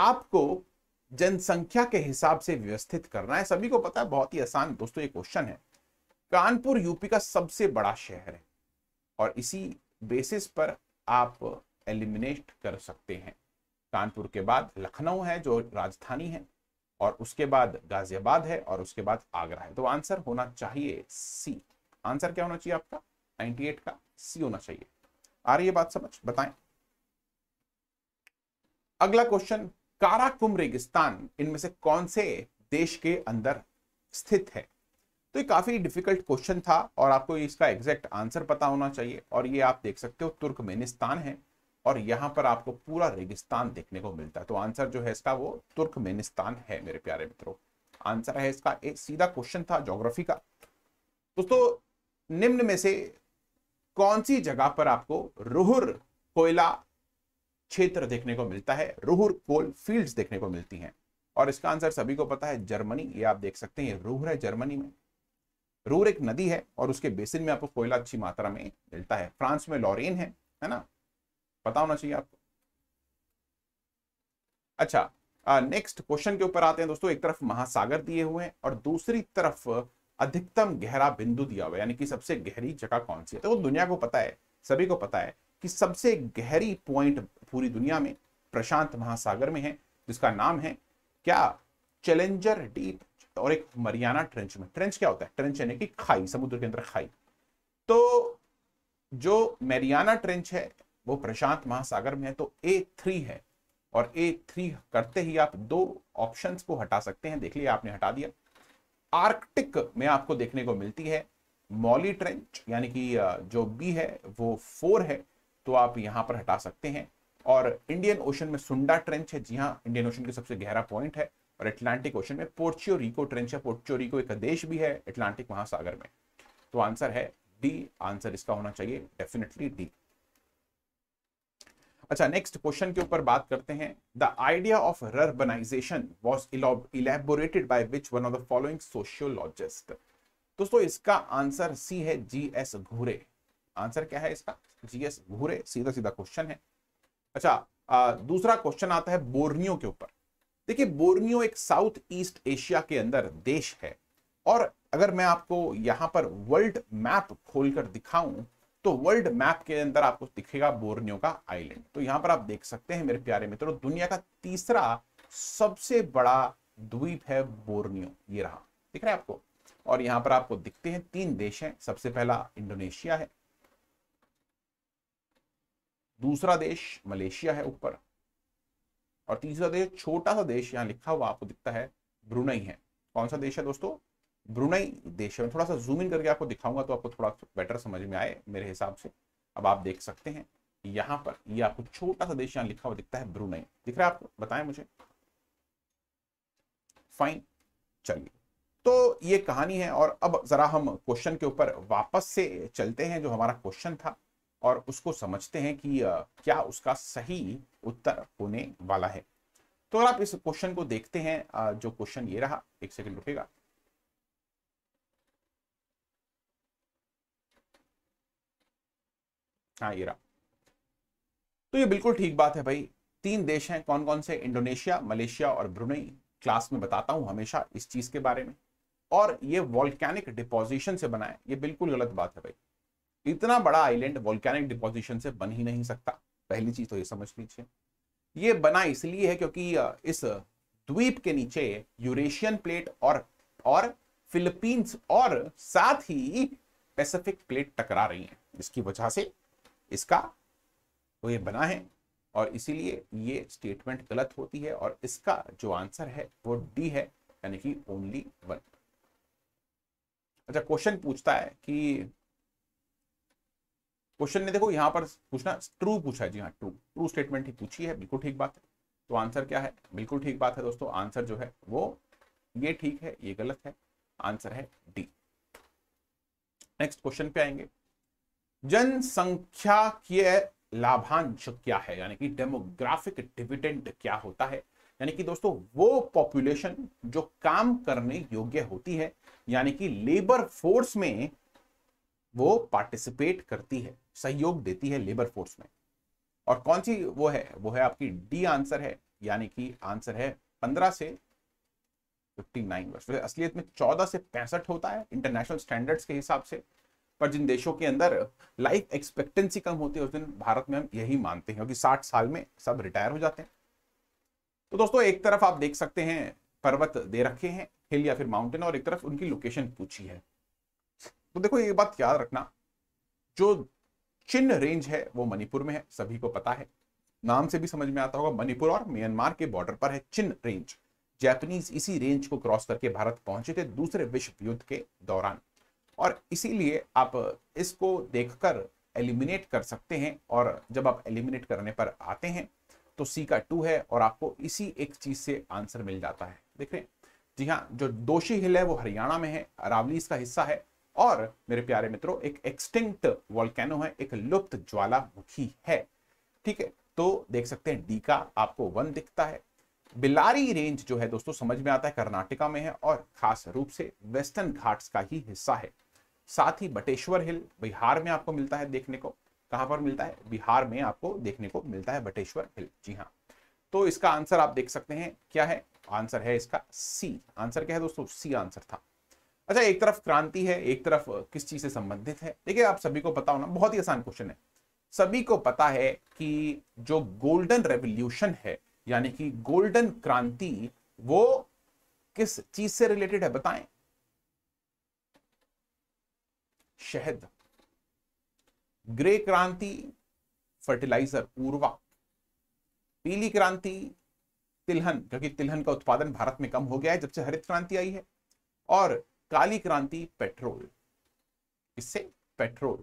Speaker 1: आपको जनसंख्या के हिसाब से व्यवस्थित करना है सभी को पता है बहुत ही आसान दोस्तों ये क्वेश्चन है कानपुर यूपी का सबसे बड़ा शहर है और इसी बेसिस पर आप एलिमिनेट कर सकते हैं कानपुर के बाद लखनऊ है जो राजधानी है और उसके बाद गाजियाबाद है और उसके बाद आगरा है तो आंसर होना चाहिए सी आंसर क्या होना चाहिए आपका 98 का सी होना चाहिए आ रही है बात समझ बताएं अगला क्वेश्चन काराकुम रेगिस्तान इनमें से कौन से देश के अंदर स्थित है तो ये काफी डिफिकल्ट क्वेश्चन था और आपको इसका एग्जैक्ट आंसर पता होना चाहिए और ये आप देख सकते हो तुर्कमेनिस्तान है और यहां पर आपको पूरा रेगिस्तान देखने को मिलता है तो आंसर जो है इसका वो तुर्कमेनिस्तान है मेरे प्यारे मित्रों आंसर है इसका एक सीधा क्वेश्चन था जोग्राफी का दोस्तों निम्न में से कौन सी जगह पर आपको रुहुर कोयला क्षेत्र देखने को मिलता है रूहर कोल फील्ड्स देखने को मिलती हैं और इसका आंसर सभी को पता है जर्मनी ये आप देख सकते हैं रूहर है जर्मनी में रूहर एक नदी है और उसके बेसिन में आपको कोयला अच्छी मात्रा में मिलता है फ्रांस में लॉरेन है है ना पता होना चाहिए आपको अच्छा नेक्स्ट क्वेश्चन के ऊपर आते हैं दोस्तों एक तरफ महासागर दिए हुए हैं और दूसरी तरफ अधिकतम गहरा बिंदु दिया हुआ है यानी कि सबसे गहरी जगह कौन सी है तो दुनिया को पता है सभी को पता है कि सबसे गहरी पॉइंट पूरी दुनिया में प्रशांत महासागर में है जिसका नाम है क्या चैलेंजर डीप और एक मरियाना ट्रेंच में ट्रेंच क्या होता है ट्रेंच यानी कि खाई समुद्र के अंदर खाई तो जो मरियाना ट्रेंच है वो प्रशांत महासागर में है तो ए थ्री है और ए थ्री करते ही आप दो ऑप्शंस को हटा सकते हैं देख लिया आपने हटा दिया आर्कटिक में आपको देखने को मिलती है मॉली ट्रेंच यानी कि जो बी है वो फोर है तो आप यहाँ पर हटा सकते हैं और इंडियन ओशन में सुंडा ट्रेंच है जी हाँ इंडियन ओशन के सबसे गहरा पॉइंट है और अटलांटिक ओशन में रिको ट्रेंच है रिको एक देश भी है अटलांटिक महासागर में तो आंसर है डी आंसर इसका होना चाहिए डेफिनेटली डी अच्छा नेक्स्ट क्वेश्चन के ऊपर बात करते हैं the idea of rurbanisation was elaborated by which one of the following sociologist दोस्तों इसका आंसर सी है जी एस घूरे आंसर क्या है इसका जीएस घूरे सीधा सीधा क्वेश्चन है अच्छा आ, दूसरा क्वेश्चन आता है बोर्नियो के ऊपर देखिए बोर्नियो एक साउथ ईस्ट एशिया के अंदर देश है और अगर मैं आपको यहाँ पर वर्ल्ड मैप खोलकर दिखाऊं तो वर्ल्ड मैप के अंदर आपको दिखेगा बोर्नियो का आइलैंड तो यहाँ पर आप देख सकते हैं मेरे प्यारे मित्रों दुनिया का तीसरा सबसे बड़ा द्वीप है बोर्नियो ये रहा दिख रहा है आपको और यहाँ पर आपको दिखते हैं तीन देश हैं सबसे पहला इंडोनेशिया है दूसरा देश मलेशिया है ऊपर और तीसरा देश छोटा सा देश यहाँ लिखा हुआ आपको दिखता है ब्रुनई है कौन सा देश है दोस्तों ब्रुनई देश है थोड़ा सा जूम इन करके आपको दिखाऊंगा तो आपको थोड़ा बेटर समझ में आए मेरे हिसाब से अब आप देख सकते हैं यहाँ पर ये यह आपको छोटा सा देश यहाँ लिखा हुआ दिखता है ब्रुनई दिख रहा है आपको बताएं मुझे फाइन चलिए तो ये कहानी है और अब जरा हम क्वेश्चन के ऊपर वापस से चलते हैं जो हमारा क्वेश्चन था और उसको समझते हैं कि क्या उसका सही उत्तर होने वाला है तो अगर आप इस क्वेश्चन को देखते हैं जो क्वेश्चन ये रहा एक सेकंड रुकेगा हाँ ये रहा तो ये बिल्कुल ठीक बात है भाई तीन देश हैं कौन कौन से इंडोनेशिया मलेशिया और ब्रुनई क्लास में बताता हूं हमेशा इस चीज के बारे में और ये वॉल्केनिक डिपोजिशन से बनाए ये बिल्कुल गलत बात है भाई इतना बड़ा आइलैंड वॉल्केनिक डिपोजिशन से बन ही नहीं सकता पहली चीज तो ये समझ लीजिए ये बना इसलिए है क्योंकि इस द्वीप के नीचे यूरेशियन प्लेट और और फिलीपींस और साथ ही पैसिफिक प्लेट टकरा रही है जिसकी वजह से इसका तो ये बना है और इसीलिए ये स्टेटमेंट गलत होती है और इसका जो आंसर है वो डी है यानी कि ओनली वन अच्छा क्वेश्चन पूछता है कि क्वेश्चन ने देखो यहाँ पर पूछना ट्रू पूछा है जी हाँ ट्रू ट्रू स्टेटमेंट ही पूछी है बिल्कुल ठीक बात है तो आंसर क्या है बिल्कुल ठीक बात है दोस्तों आंसर जो है वो ये ठीक है ये गलत है आंसर है डी नेक्स्ट क्वेश्चन पे आएंगे जनसंख्या के लाभांश क्या है यानी कि डेमोग्राफिक डिविडेंड क्या होता है यानी कि दोस्तों वो पॉपुलेशन जो काम करने योग्य होती है यानी कि लेबर फोर्स में वो पार्टिसिपेट करती है सहयोग देती है लेबर फोर्स में और कौन सी वो है वो है आपकी डी आंसर है यानी कि आंसर है पंद्रह से 59 वर्ष तो असलियत में 14 से पैंसठ होता है इंटरनेशनल स्टैंडर्ड्स के हिसाब से पर जिन देशों के अंदर लाइफ एक्सपेक्टेंसी कम होती है उस दिन भारत में हम यही मानते हैं क्योंकि साठ साल में सब रिटायर हो जाते हैं तो दोस्तों एक तरफ आप देख सकते हैं पर्वत दे रखे हैं हिल या फिर माउंटेन और एक तरफ उनकी लोकेशन पूछी है तो देखो ये बात याद रखना जो चिन्ह रेंज है वो मणिपुर में है सभी को पता है नाम से भी समझ में आता होगा मणिपुर और म्यांमार के बॉर्डर पर है चिन्ह रेंज जैपनीज इसी रेंज को क्रॉस करके भारत पहुंचे थे दूसरे विश्व युद्ध के दौरान और इसीलिए आप इसको देखकर एलिमिनेट कर सकते हैं और जब आप एलिमिनेट करने पर आते हैं तो सी का टू है और आपको इसी एक चीज से आंसर मिल जाता है देख रहे हैं जी हाँ जो दोषी हिल है वो हरियाणा में है अरावली इसका हिस्सा है और मेरे प्यारे मित्रों एक एक्सटिंक्ट वॉल्केनो है एक लुप्त ज्वालामुखी है ठीक है तो देख सकते हैं डी का आपको वन दिखता है बिलारी रेंज जो है दोस्तों समझ में आता है कर्नाटका में है और खास रूप से वेस्टर्न घाट्स का ही हिस्सा है साथ ही बटेश्वर हिल बिहार में आपको मिलता है देखने को कहां पर मिलता है बिहार में आपको देखने को मिलता है बटेश्वर हिल जी हाँ तो इसका आंसर आप देख सकते हैं क्या है आंसर है इसका सी आंसर क्या है दोस्तों सी आंसर था अच्छा एक तरफ क्रांति है एक तरफ किस चीज से संबंधित है देखिए आप सभी को पता होना बहुत ही आसान क्वेश्चन है सभी को पता है कि जो गोल्डन रेवोल्यूशन है यानी कि गोल्डन क्रांति वो किस चीज से रिलेटेड है बताएं शहद ग्रे क्रांति फर्टिलाइजर उर्वा पीली क्रांति तिलहन क्योंकि तिलहन का उत्पादन भारत में कम हो गया है जब से हरित क्रांति आई है और काली क्रांति पेट्रोल इससे पेट्रोल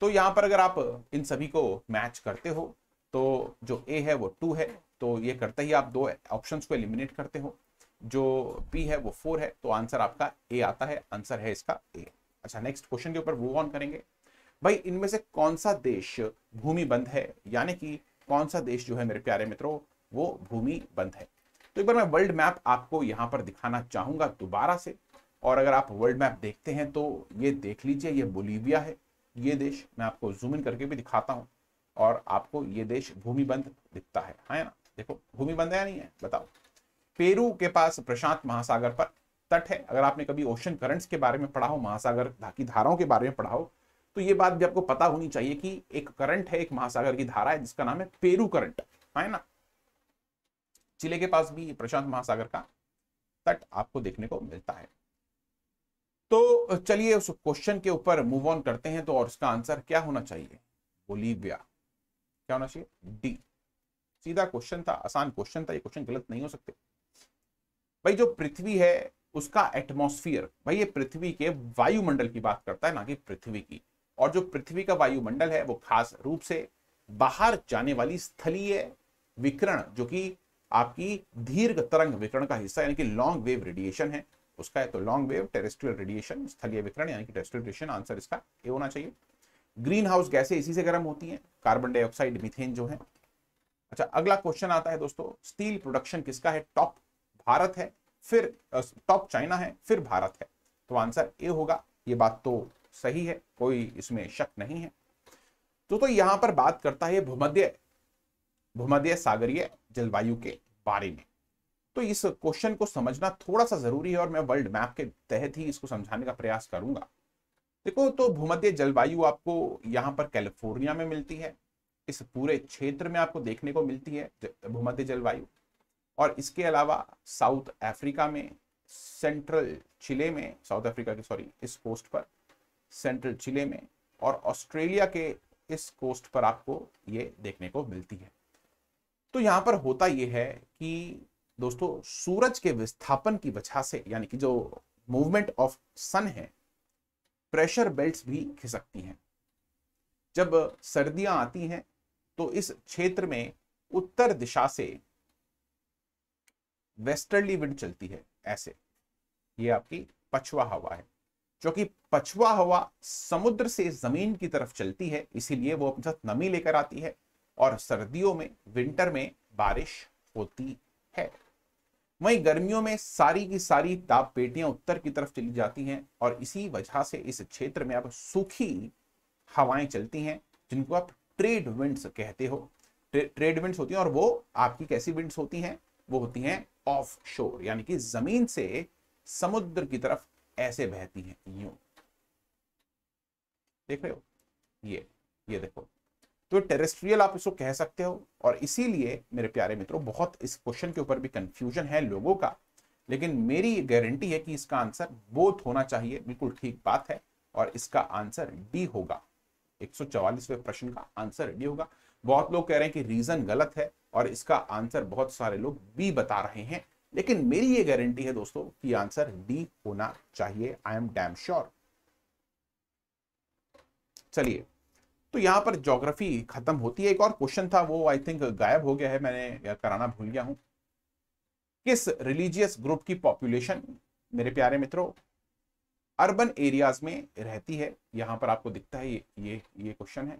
Speaker 1: तो यहां पर अगर आप इन सभी को मैच करते हो तो जो ए है वो टू है तो ये करते ही आप दो ऑप्शंस को एलिमिनेट करते हो जो पी है वो फोर है तो आंसर आपका ए आता है आंसर है इसका ए अच्छा नेक्स्ट क्वेश्चन के ऊपर मूव ऑन करेंगे भाई इनमें से कौन सा देश भूमि बंद है यानी कि कौन सा देश जो है मेरे प्यारे मित्रों वो भूमि बंद है तो एक बार मैं वर्ल्ड मैप आपको यहां पर दिखाना चाहूंगा दोबारा से और अगर आप वर्ल्ड मैप देखते हैं तो ये देख लीजिए ये बोलीविया है ये देश मैं आपको जूम इन करके भी दिखाता हूँ और आपको ये देश भूमिबंध दिखता है हाँ ना देखो भूमिबंद है नहीं है बताओ पेरू के पास प्रशांत महासागर पर तट है अगर आपने कभी ओशन करंट्स के बारे में पढ़ा हो महासागर की धाराओं के बारे में पढ़ा हो तो ये बात भी आपको पता होनी चाहिए कि एक करंट है एक महासागर की धारा है जिसका नाम है पेरू करंट है हाँ ना चिले के पास भी प्रशांत महासागर का तट आपको देखने को मिलता है तो चलिए उस क्वेश्चन के ऊपर मूव ऑन करते हैं तो और इसका आंसर क्या होना चाहिए बोलीविया क्या होना चाहिए डी सीधा क्वेश्चन था आसान क्वेश्चन था ये क्वेश्चन गलत नहीं हो सकते भाई जो पृथ्वी है उसका एटमोस्फियर भाई ये पृथ्वी के वायुमंडल की बात करता है ना कि पृथ्वी की और जो पृथ्वी का वायुमंडल है वो खास रूप से बाहर जाने वाली स्थलीय विकिरण जो कि आपकी दीर्घ तरंग विकरण का हिस्सा यानी कि लॉन्ग वेव रेडिएशन है उसका है तो लॉन्ग वेव टेरेस्ट्रियल रेडिएशन स्थलीय विकरण यानी कि टेरेस्ट्रियल रेडिएशन आंसर इसका ए होना चाहिए ग्रीन हाउस गैसें इसी से गर्म होती हैं कार्बन डाइऑक्साइड मिथेन जो है अच्छा अगला क्वेश्चन आता है दोस्तों स्टील प्रोडक्शन किसका है टॉप भारत है फिर टॉप चाइना है फिर भारत है तो आंसर ए होगा ये बात तो सही है कोई इसमें शक नहीं है तो तो यहां पर बात करता है भूमध्य भूमध्य सागरीय जलवायु के बारे में तो इस क्वेश्चन को समझना थोड़ा सा जरूरी है और मैं वर्ल्ड मैप के तहत ही इसको समझाने का प्रयास करूंगा देखो तो भूमध्य जलवायु आपको यहाँ पर कैलिफोर्निया में मिलती है इस पूरे क्षेत्र में आपको देखने को मिलती है भूमध्य जलवायु और इसके अलावा साउथ अफ्रीका में सेंट्रल चिले में साउथ अफ्रीका के सॉरी इस कोस्ट पर सेंट्रल चिले में और ऑस्ट्रेलिया के इस कोस्ट पर आपको ये देखने को मिलती है तो यहाँ पर होता यह है कि दोस्तों सूरज के विस्थापन की वजह से यानी कि जो मूवमेंट ऑफ सन है प्रेशर बेल्ट्स भी खिसकती हैं जब सर्दियां आती हैं तो इस क्षेत्र में उत्तर दिशा से वेस्टर्ली विंड चलती है ऐसे ये आपकी पछुआ हवा है जो कि पछुआ हवा समुद्र से जमीन की तरफ चलती है इसीलिए वो अपने साथ नमी लेकर आती है और सर्दियों में विंटर में बारिश होती है वहीं गर्मियों में सारी की सारी ताप पेटियां उत्तर की तरफ चली जाती हैं और इसी वजह से इस क्षेत्र में अब सूखी हवाएं चलती हैं जिनको आप ट्रेड विंड्स कहते हो ट्रे, ट्रेड विंड्स होती हैं और वो आपकी कैसी विंड्स होती हैं वो होती हैं ऑफ शोर यानी कि जमीन से समुद्र की तरफ ऐसे बहती हैं यू देख रहे हो ये ये देखो तो टेरेस्ट्रियल आप इसको कह सकते हो और इसीलिए मेरे प्यारे मित्रों बहुत इस क्वेश्चन के ऊपर भी कंफ्यूजन है लोगों का लेकिन मेरी गारंटी है कि इसका आंसर बोथ होना चाहिए बिल्कुल ठीक बात है और इसका आंसर डी होगा 144वें प्रश्न का आंसर डी होगा बहुत लोग कह रहे हैं कि रीजन गलत है और इसका आंसर बहुत सारे लोग बी बता रहे हैं लेकिन मेरी ये गारंटी है दोस्तों कि आंसर डी होना चाहिए आई एम डैम श्योर चलिए तो यहाँ पर जोग्राफी खत्म होती है एक और क्वेश्चन था वो आई थिंक गायब हो गया है मैंने कराना भूल गया हूँ किस रिलीजियस ग्रुप की पॉपुलेशन मेरे प्यारे मित्रों अर्बन एरियाज में रहती है यहाँ पर आपको दिखता है ये ये ये क्वेश्चन है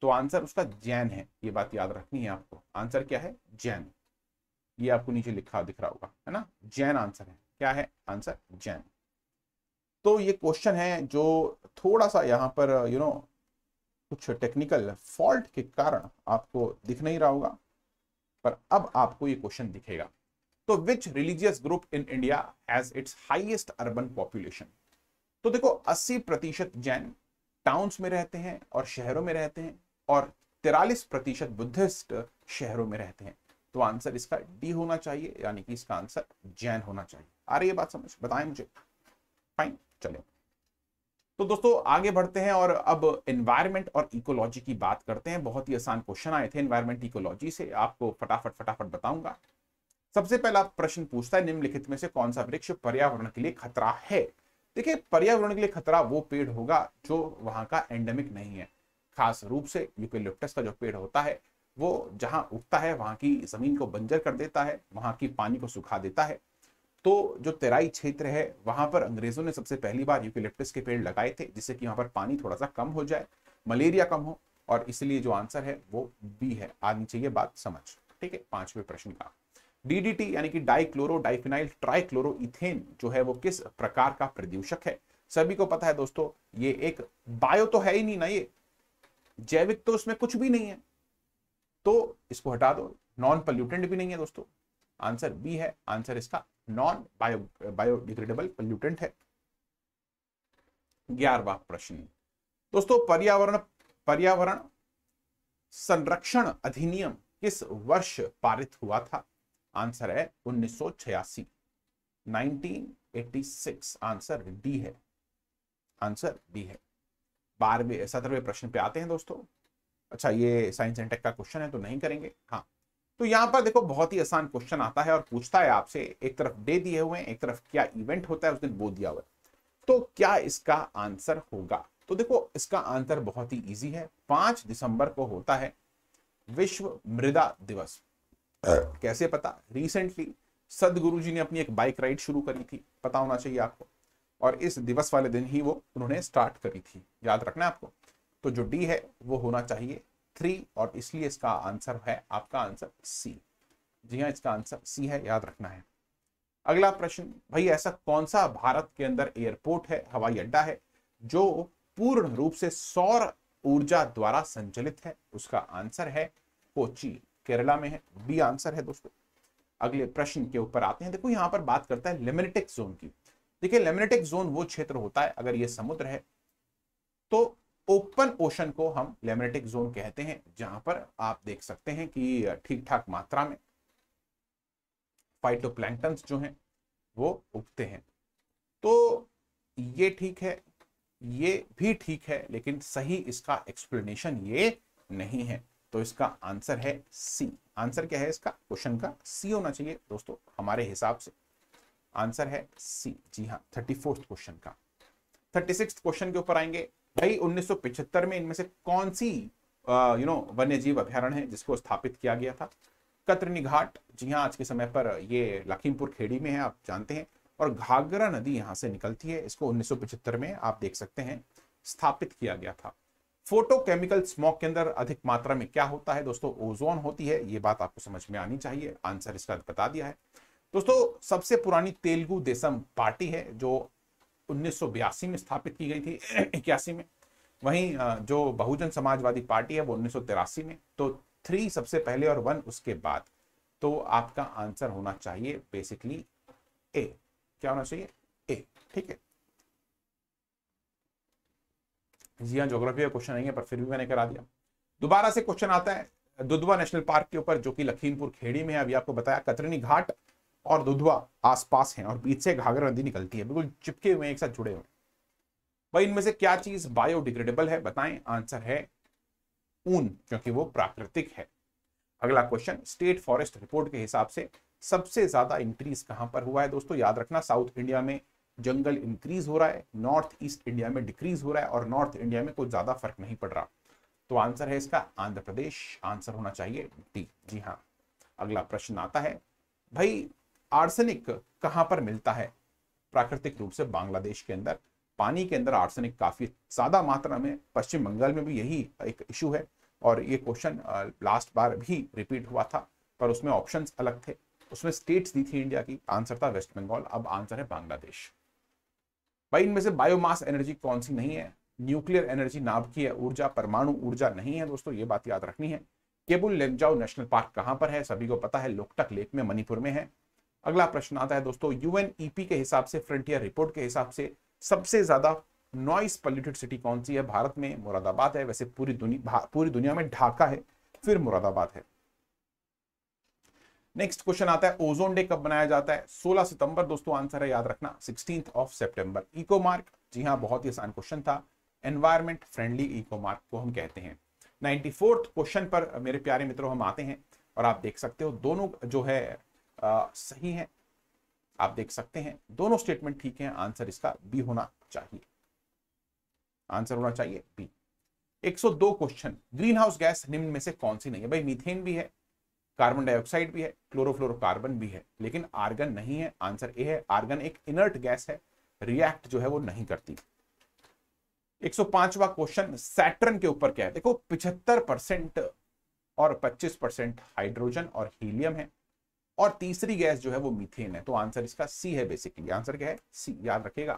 Speaker 1: तो आंसर उसका जैन है ये बात याद रखनी है आपको आंसर क्या है जैन ये आपको नीचे लिखा दिख रहा होगा है ना जैन आंसर है क्या है आंसर जैन तो ये क्वेश्चन है जो थोड़ा सा यहाँ पर यू you नो know, कुछ टेक्निकल फॉल्ट के कारण आपको दिख नहीं रहा होगा पर अब आपको ये क्वेश्चन दिखेगा तो which religious group in India has its highest urban population तो देखो 80 प्रतिशत जैन टाउन्स में रहते हैं और शहरों में रहते हैं और तिरालीस प्रतिशत बुद्धिस्ट शहरों में रहते हैं तो आंसर इसका डी होना चाहिए यानी कि इसका आंसर जैन होना चाहिए आ रही है बात समझ बताएं मुझे फाइन चलें तो दोस्तों आगे बढ़ते हैं और अब एनवायरमेंट और इकोलॉजी की बात करते हैं बहुत ही आसान क्वेश्चन आए थे एनवायरमेंट इकोलॉजी से आपको फटाफट फटाफट बताऊंगा सबसे पहला प्रश्न पूछता है निम्नलिखित में से कौन सा वृक्ष पर्यावरण के लिए खतरा है देखिए पर्यावरण के लिए खतरा वो पेड़ होगा जो वहां का एंडेमिक नहीं है खास रूप से यूकेलिप्टस का जो पेड़ होता है वो जहां उगता है वहां की जमीन को बंजर कर देता है वहां की पानी को सुखा देता है तो जो तेराई क्षेत्र है वहां पर अंग्रेजों ने सबसे पहली बार यूकिलिप्टिस के पेड़ लगाए थे जिससे कि वहां पर पानी थोड़ा सा कम हो जाए मलेरिया कम हो और इसलिए जो आंसर है वो बी है आनी चाहिए बात समझ ठीक है पांचवें प्रश्न का डीडीटी यानी कि डाइक्लोरो डाइफिनाइल ट्राइक्लोरो इथेन जो है वो किस प्रकार का प्रदूषक है सभी को पता है दोस्तों ये एक बायो तो है ही नहीं ना ये जैविक तो उसमें कुछ भी नहीं है तो इसको हटा दो नॉन पल्यूटेंट भी नहीं है दोस्तों आंसर बी है आंसर इसका नॉन बायो बायोडिग्रेडेबल पॉल्यूटेंट है ग्यारहवा प्रश्न दोस्तों पर्यावरण पर्यावरण संरक्षण अधिनियम किस वर्ष पारित हुआ था आंसर है 1986 1986 आंसर डी है आंसर डी है बारहवें सत्रहवें प्रश्न पे आते हैं दोस्तों अच्छा ये साइंस एंड टेक का क्वेश्चन है तो नहीं करेंगे हाँ तो यहाँ पर देखो बहुत ही आसान क्वेश्चन आता है और पूछता है आपसे एक तरफ डे दिए हुए हैं एक तरफ क्या इवेंट होता है उस दिन वो दिया हुआ है तो क्या इसका आंसर होगा तो देखो इसका आंसर बहुत ही इजी है पांच दिसंबर को होता है विश्व मृदा दिवस कैसे पता रिसेंटली सदगुरु जी ने अपनी एक बाइक राइड शुरू करी थी पता होना चाहिए आपको और इस दिवस वाले दिन ही वो उन्होंने स्टार्ट करी थी याद रखना आपको तो जो डी है वो होना चाहिए थ्री और इसलिए इसका आंसर है आपका आंसर सी जी हाँ इसका आंसर सी है याद रखना है अगला प्रश्न भाई ऐसा कौन सा भारत के अंदर एयरपोर्ट है हवाई अड्डा है जो पूर्ण रूप से सौर ऊर्जा द्वारा संचालित है उसका आंसर है कोची केरला में है बी आंसर है दोस्तों अगले प्रश्न के ऊपर आते हैं देखो यहाँ पर बात करता है लेमिनेटिक जोन की देखिए लेमिनेटिक जोन वो क्षेत्र होता है अगर ये समुद्र है तो ओपन ओशन को हम लेमिनेटिक जोन कहते हैं जहां पर आप देख सकते हैं कि ठीक ठाक मात्रा में फाइटोप्लैंक्टन्स जो हैं वो उगते हैं तो ये ठीक है ये भी ठीक है लेकिन सही इसका एक्सप्लेनेशन ये नहीं है तो इसका आंसर है सी आंसर क्या है इसका क्वेश्चन का सी होना चाहिए दोस्तों हमारे हिसाब से आंसर है सी जी हाँ थर्टी फोर्थ क्वेश्चन का थर्टी सिक्स क्वेश्चन के ऊपर आएंगे भाई 1975 में इनमें से कौन सी यू नो वन्य जीव अभ्यारण है जिसको स्थापित किया गया था कतरनी घाट जी हाँ आज के समय पर ये लखीमपुर खेड़ी में है आप जानते हैं और घाघरा नदी यहाँ से निकलती है इसको 1975 में आप देख सकते हैं स्थापित किया गया था फोटोकेमिकल स्मोक के अंदर अधिक मात्रा में क्या होता है दोस्तों ओजोन होती है ये बात आपको समझ में आनी चाहिए आंसर इसका बता दिया है दोस्तों सबसे पुरानी तेलुगु देशम पार्टी है जो उन्नीस में स्थापित की गई थी [CLEARS THROAT] इक्यासी में वहीं जो बहुजन समाजवादी पार्टी है वो उन्नीस में तो थ्री सबसे पहले और वन उसके बाद तो आपका आंसर होना चाहिए बेसिकली ए क्या होना चाहिए ए ठीक है जी हाँ ज्योग्राफी का क्वेश्चन नहीं है पर फिर भी मैंने करा दिया दोबारा से क्वेश्चन आता है दुधवा नेशनल पार्क के ऊपर जो कि लखीमपुर खेड़ी में है अभी आपको बताया कतरनी घाट और दुधवा आसपास हैं और बीच से घाघरा नदी निकलती है बिल्कुल चिपके हुए एक साथ जुड़े हुए भाई इनमें से क्या चीज बायोडिग्रेडेबल है बताएं आंसर है ऊन क्योंकि वो प्राकृतिक है अगला क्वेश्चन स्टेट फॉरेस्ट रिपोर्ट के हिसाब से सबसे ज्यादा इंक्रीज कहां पर हुआ है दोस्तों याद रखना साउथ इंडिया में जंगल इंक्रीज हो रहा है नॉर्थ ईस्ट इंडिया में डिक्रीज हो रहा है और नॉर्थ इंडिया में कुछ ज्यादा फर्क नहीं पड़ रहा तो आंसर है इसका आंध्र प्रदेश आंसर होना चाहिए डी जी हाँ अगला प्रश्न आता है भाई आर्सेनिक कहां पर मिलता है प्राकृतिक रूप से बांग्लादेश के अंदर पानी के अंदर आर्सेनिक काफी ज्यादा मात्रा में पश्चिम बंगाल में भी यही एक इशू है और ये क्वेश्चन लास्ट बार भी रिपीट हुआ था पर उसमें ऑप्शंस अलग थे उसमें स्टेट्स दी थी इंडिया की आंसर था वेस्ट बंगाल अब आंसर है बांग्लादेश भाई इनमें से बायोमास एनर्जी कौन सी नहीं है न्यूक्लियर एनर्जी नाभ की है ऊर्जा परमाणु ऊर्जा नहीं है दोस्तों ये बात याद रखनी है केबुल लेंजाओ नेशनल पार्क कहां पर है सभी को पता है लोकटक लेक में मणिपुर में है अगला प्रश्न आता है दोस्तों यूएनईपी e के हिसाब से फ्रंटियर रिपोर्ट के हिसाब से सबसे ज्यादा नॉइस पॉल्यूटेड सिटी कौन सी है भारत में मुरादाबाद है वैसे पूरी दुनिया पूरी दुनिया में ढाका है फिर मुरादाबाद है नेक्स्ट क्वेश्चन आता है ओजोन डे कब मनाया जाता है 16 सितंबर दोस्तों आंसर है याद रखना sixteen of September eco mark जी हाँ बहुत ही आसान क्वेश्चन था एनवायरमेंट फ्रेंडली इको मार्क को हम कहते हैं नाइन्टी क्वेश्चन पर मेरे प्यारे मित्रों हम आते हैं और आप देख सकते हो दोनों जो है आ, सही है आप देख सकते हैं दोनों स्टेटमेंट ठीक है आंसर इसका बी होना चाहिए आंसर होना चाहिए B 102 question green house gas निम्न में से कौन सी नहीं है भाई मीथेन भी है कार्बन डाइऑक्साइड भी है क्लोरोफ्लोरोकार्बन भी है लेकिन आर्गन नहीं है आंसर ए है आर्गन एक इनर्ट गैस है रिएक्ट जो है वो नहीं करती 105वां क्वेश्चन सैटर्न के ऊपर क्या है देखो 75 परसेंट और 25 परसेंट हाइड्रोजन और हीलियम है और तीसरी गैस जो है वो मीथेन है तो आंसर इसका सी है बेसिकली आंसर क्या है सी याद रखेगा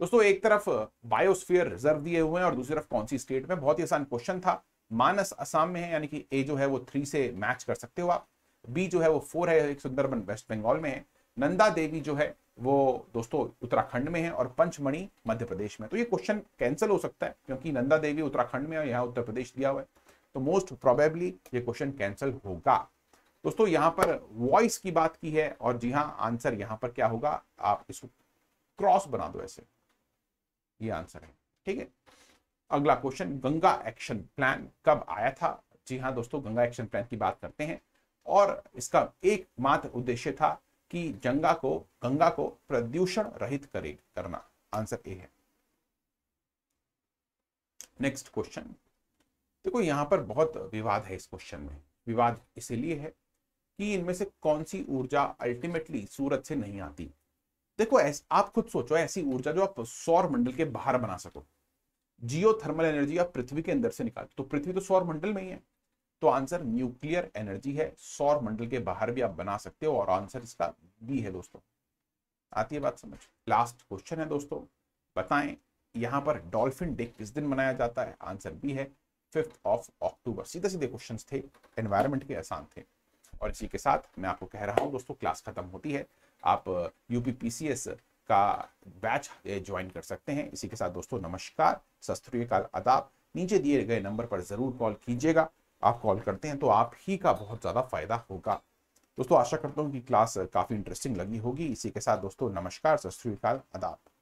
Speaker 1: दोस्तों एक तरफ बायोस्फीयर रिजर्व दिए हुए हैं और दूसरी तरफ कौन सी स्टेट में बहुत ही आसान क्वेश्चन था मानस असम में है यानी कि ए जो है वो थ्री से मैच कर सकते हो आप बी जो है वो फोर है एक सुंदरबन वेस्ट बंगाल में है नंदा देवी जो है वो दोस्तों उत्तराखंड में है और पंचमणि मध्य प्रदेश में तो ये क्वेश्चन कैंसिल हो सकता है क्योंकि नंदा देवी उत्तराखंड में और यहाँ उत्तर प्रदेश दिया हुआ है तो मोस्ट प्रोबेबली ये क्वेश्चन कैंसिल होगा दोस्तों यहां पर वॉइस की बात की है और जी हां आंसर यहां पर क्या होगा आप इसको क्रॉस बना दो ऐसे ये आंसर है ठीक है अगला क्वेश्चन गंगा एक्शन प्लान कब आया था जी हाँ दोस्तों गंगा एक्शन प्लान की बात करते हैं और इसका एकमात्र उद्देश्य था कि गंगा को गंगा को प्रदूषण रहित करे करना आंसर ए है नेक्स्ट क्वेश्चन देखो यहां पर बहुत विवाद है इस क्वेश्चन में विवाद इसीलिए है कि इनमें से कौन सी ऊर्जा अल्टीमेटली सूरज से नहीं आती देखो ऐस, आप खुद सोचो ऐसी ऊर्जा जो आप सौर मंडल के बाहर बना सको जियो थर्मल एनर्जी आप पृथ्वी के अंदर से निकाल तो पृथ्वी तो सौर मंडल में ही है तो आंसर न्यूक्लियर एनर्जी है सौर मंडल के बाहर भी आप बना सकते हो और आंसर इसका बी है दोस्तों आती है बात समझ लास्ट क्वेश्चन है दोस्तों बताएं यहाँ पर डॉल्फिन डे किस दिन मनाया जाता है आंसर बी है फिफ्थ ऑफ अक्टूबर सीधे सीधे क्वेश्चन थे एनवायरमेंट के आसान थे और इसी के साथ मैं आपको कह रहा हूँ दोस्तों क्लास खत्म होती है आप यूपीपीसीएस uh, का बैच ज्वाइन uh, कर सकते हैं इसी के साथ दोस्तों नमस्कार काल आदाब नीचे दिए गए नंबर पर जरूर कॉल कीजिएगा आप कॉल करते हैं तो आप ही का बहुत ज़्यादा फायदा होगा दोस्तों आशा करता हूँ कि क्लास काफ़ी इंटरेस्टिंग लगी होगी इसी के साथ दोस्तों नमस्कार सत श्रीकाल आदाब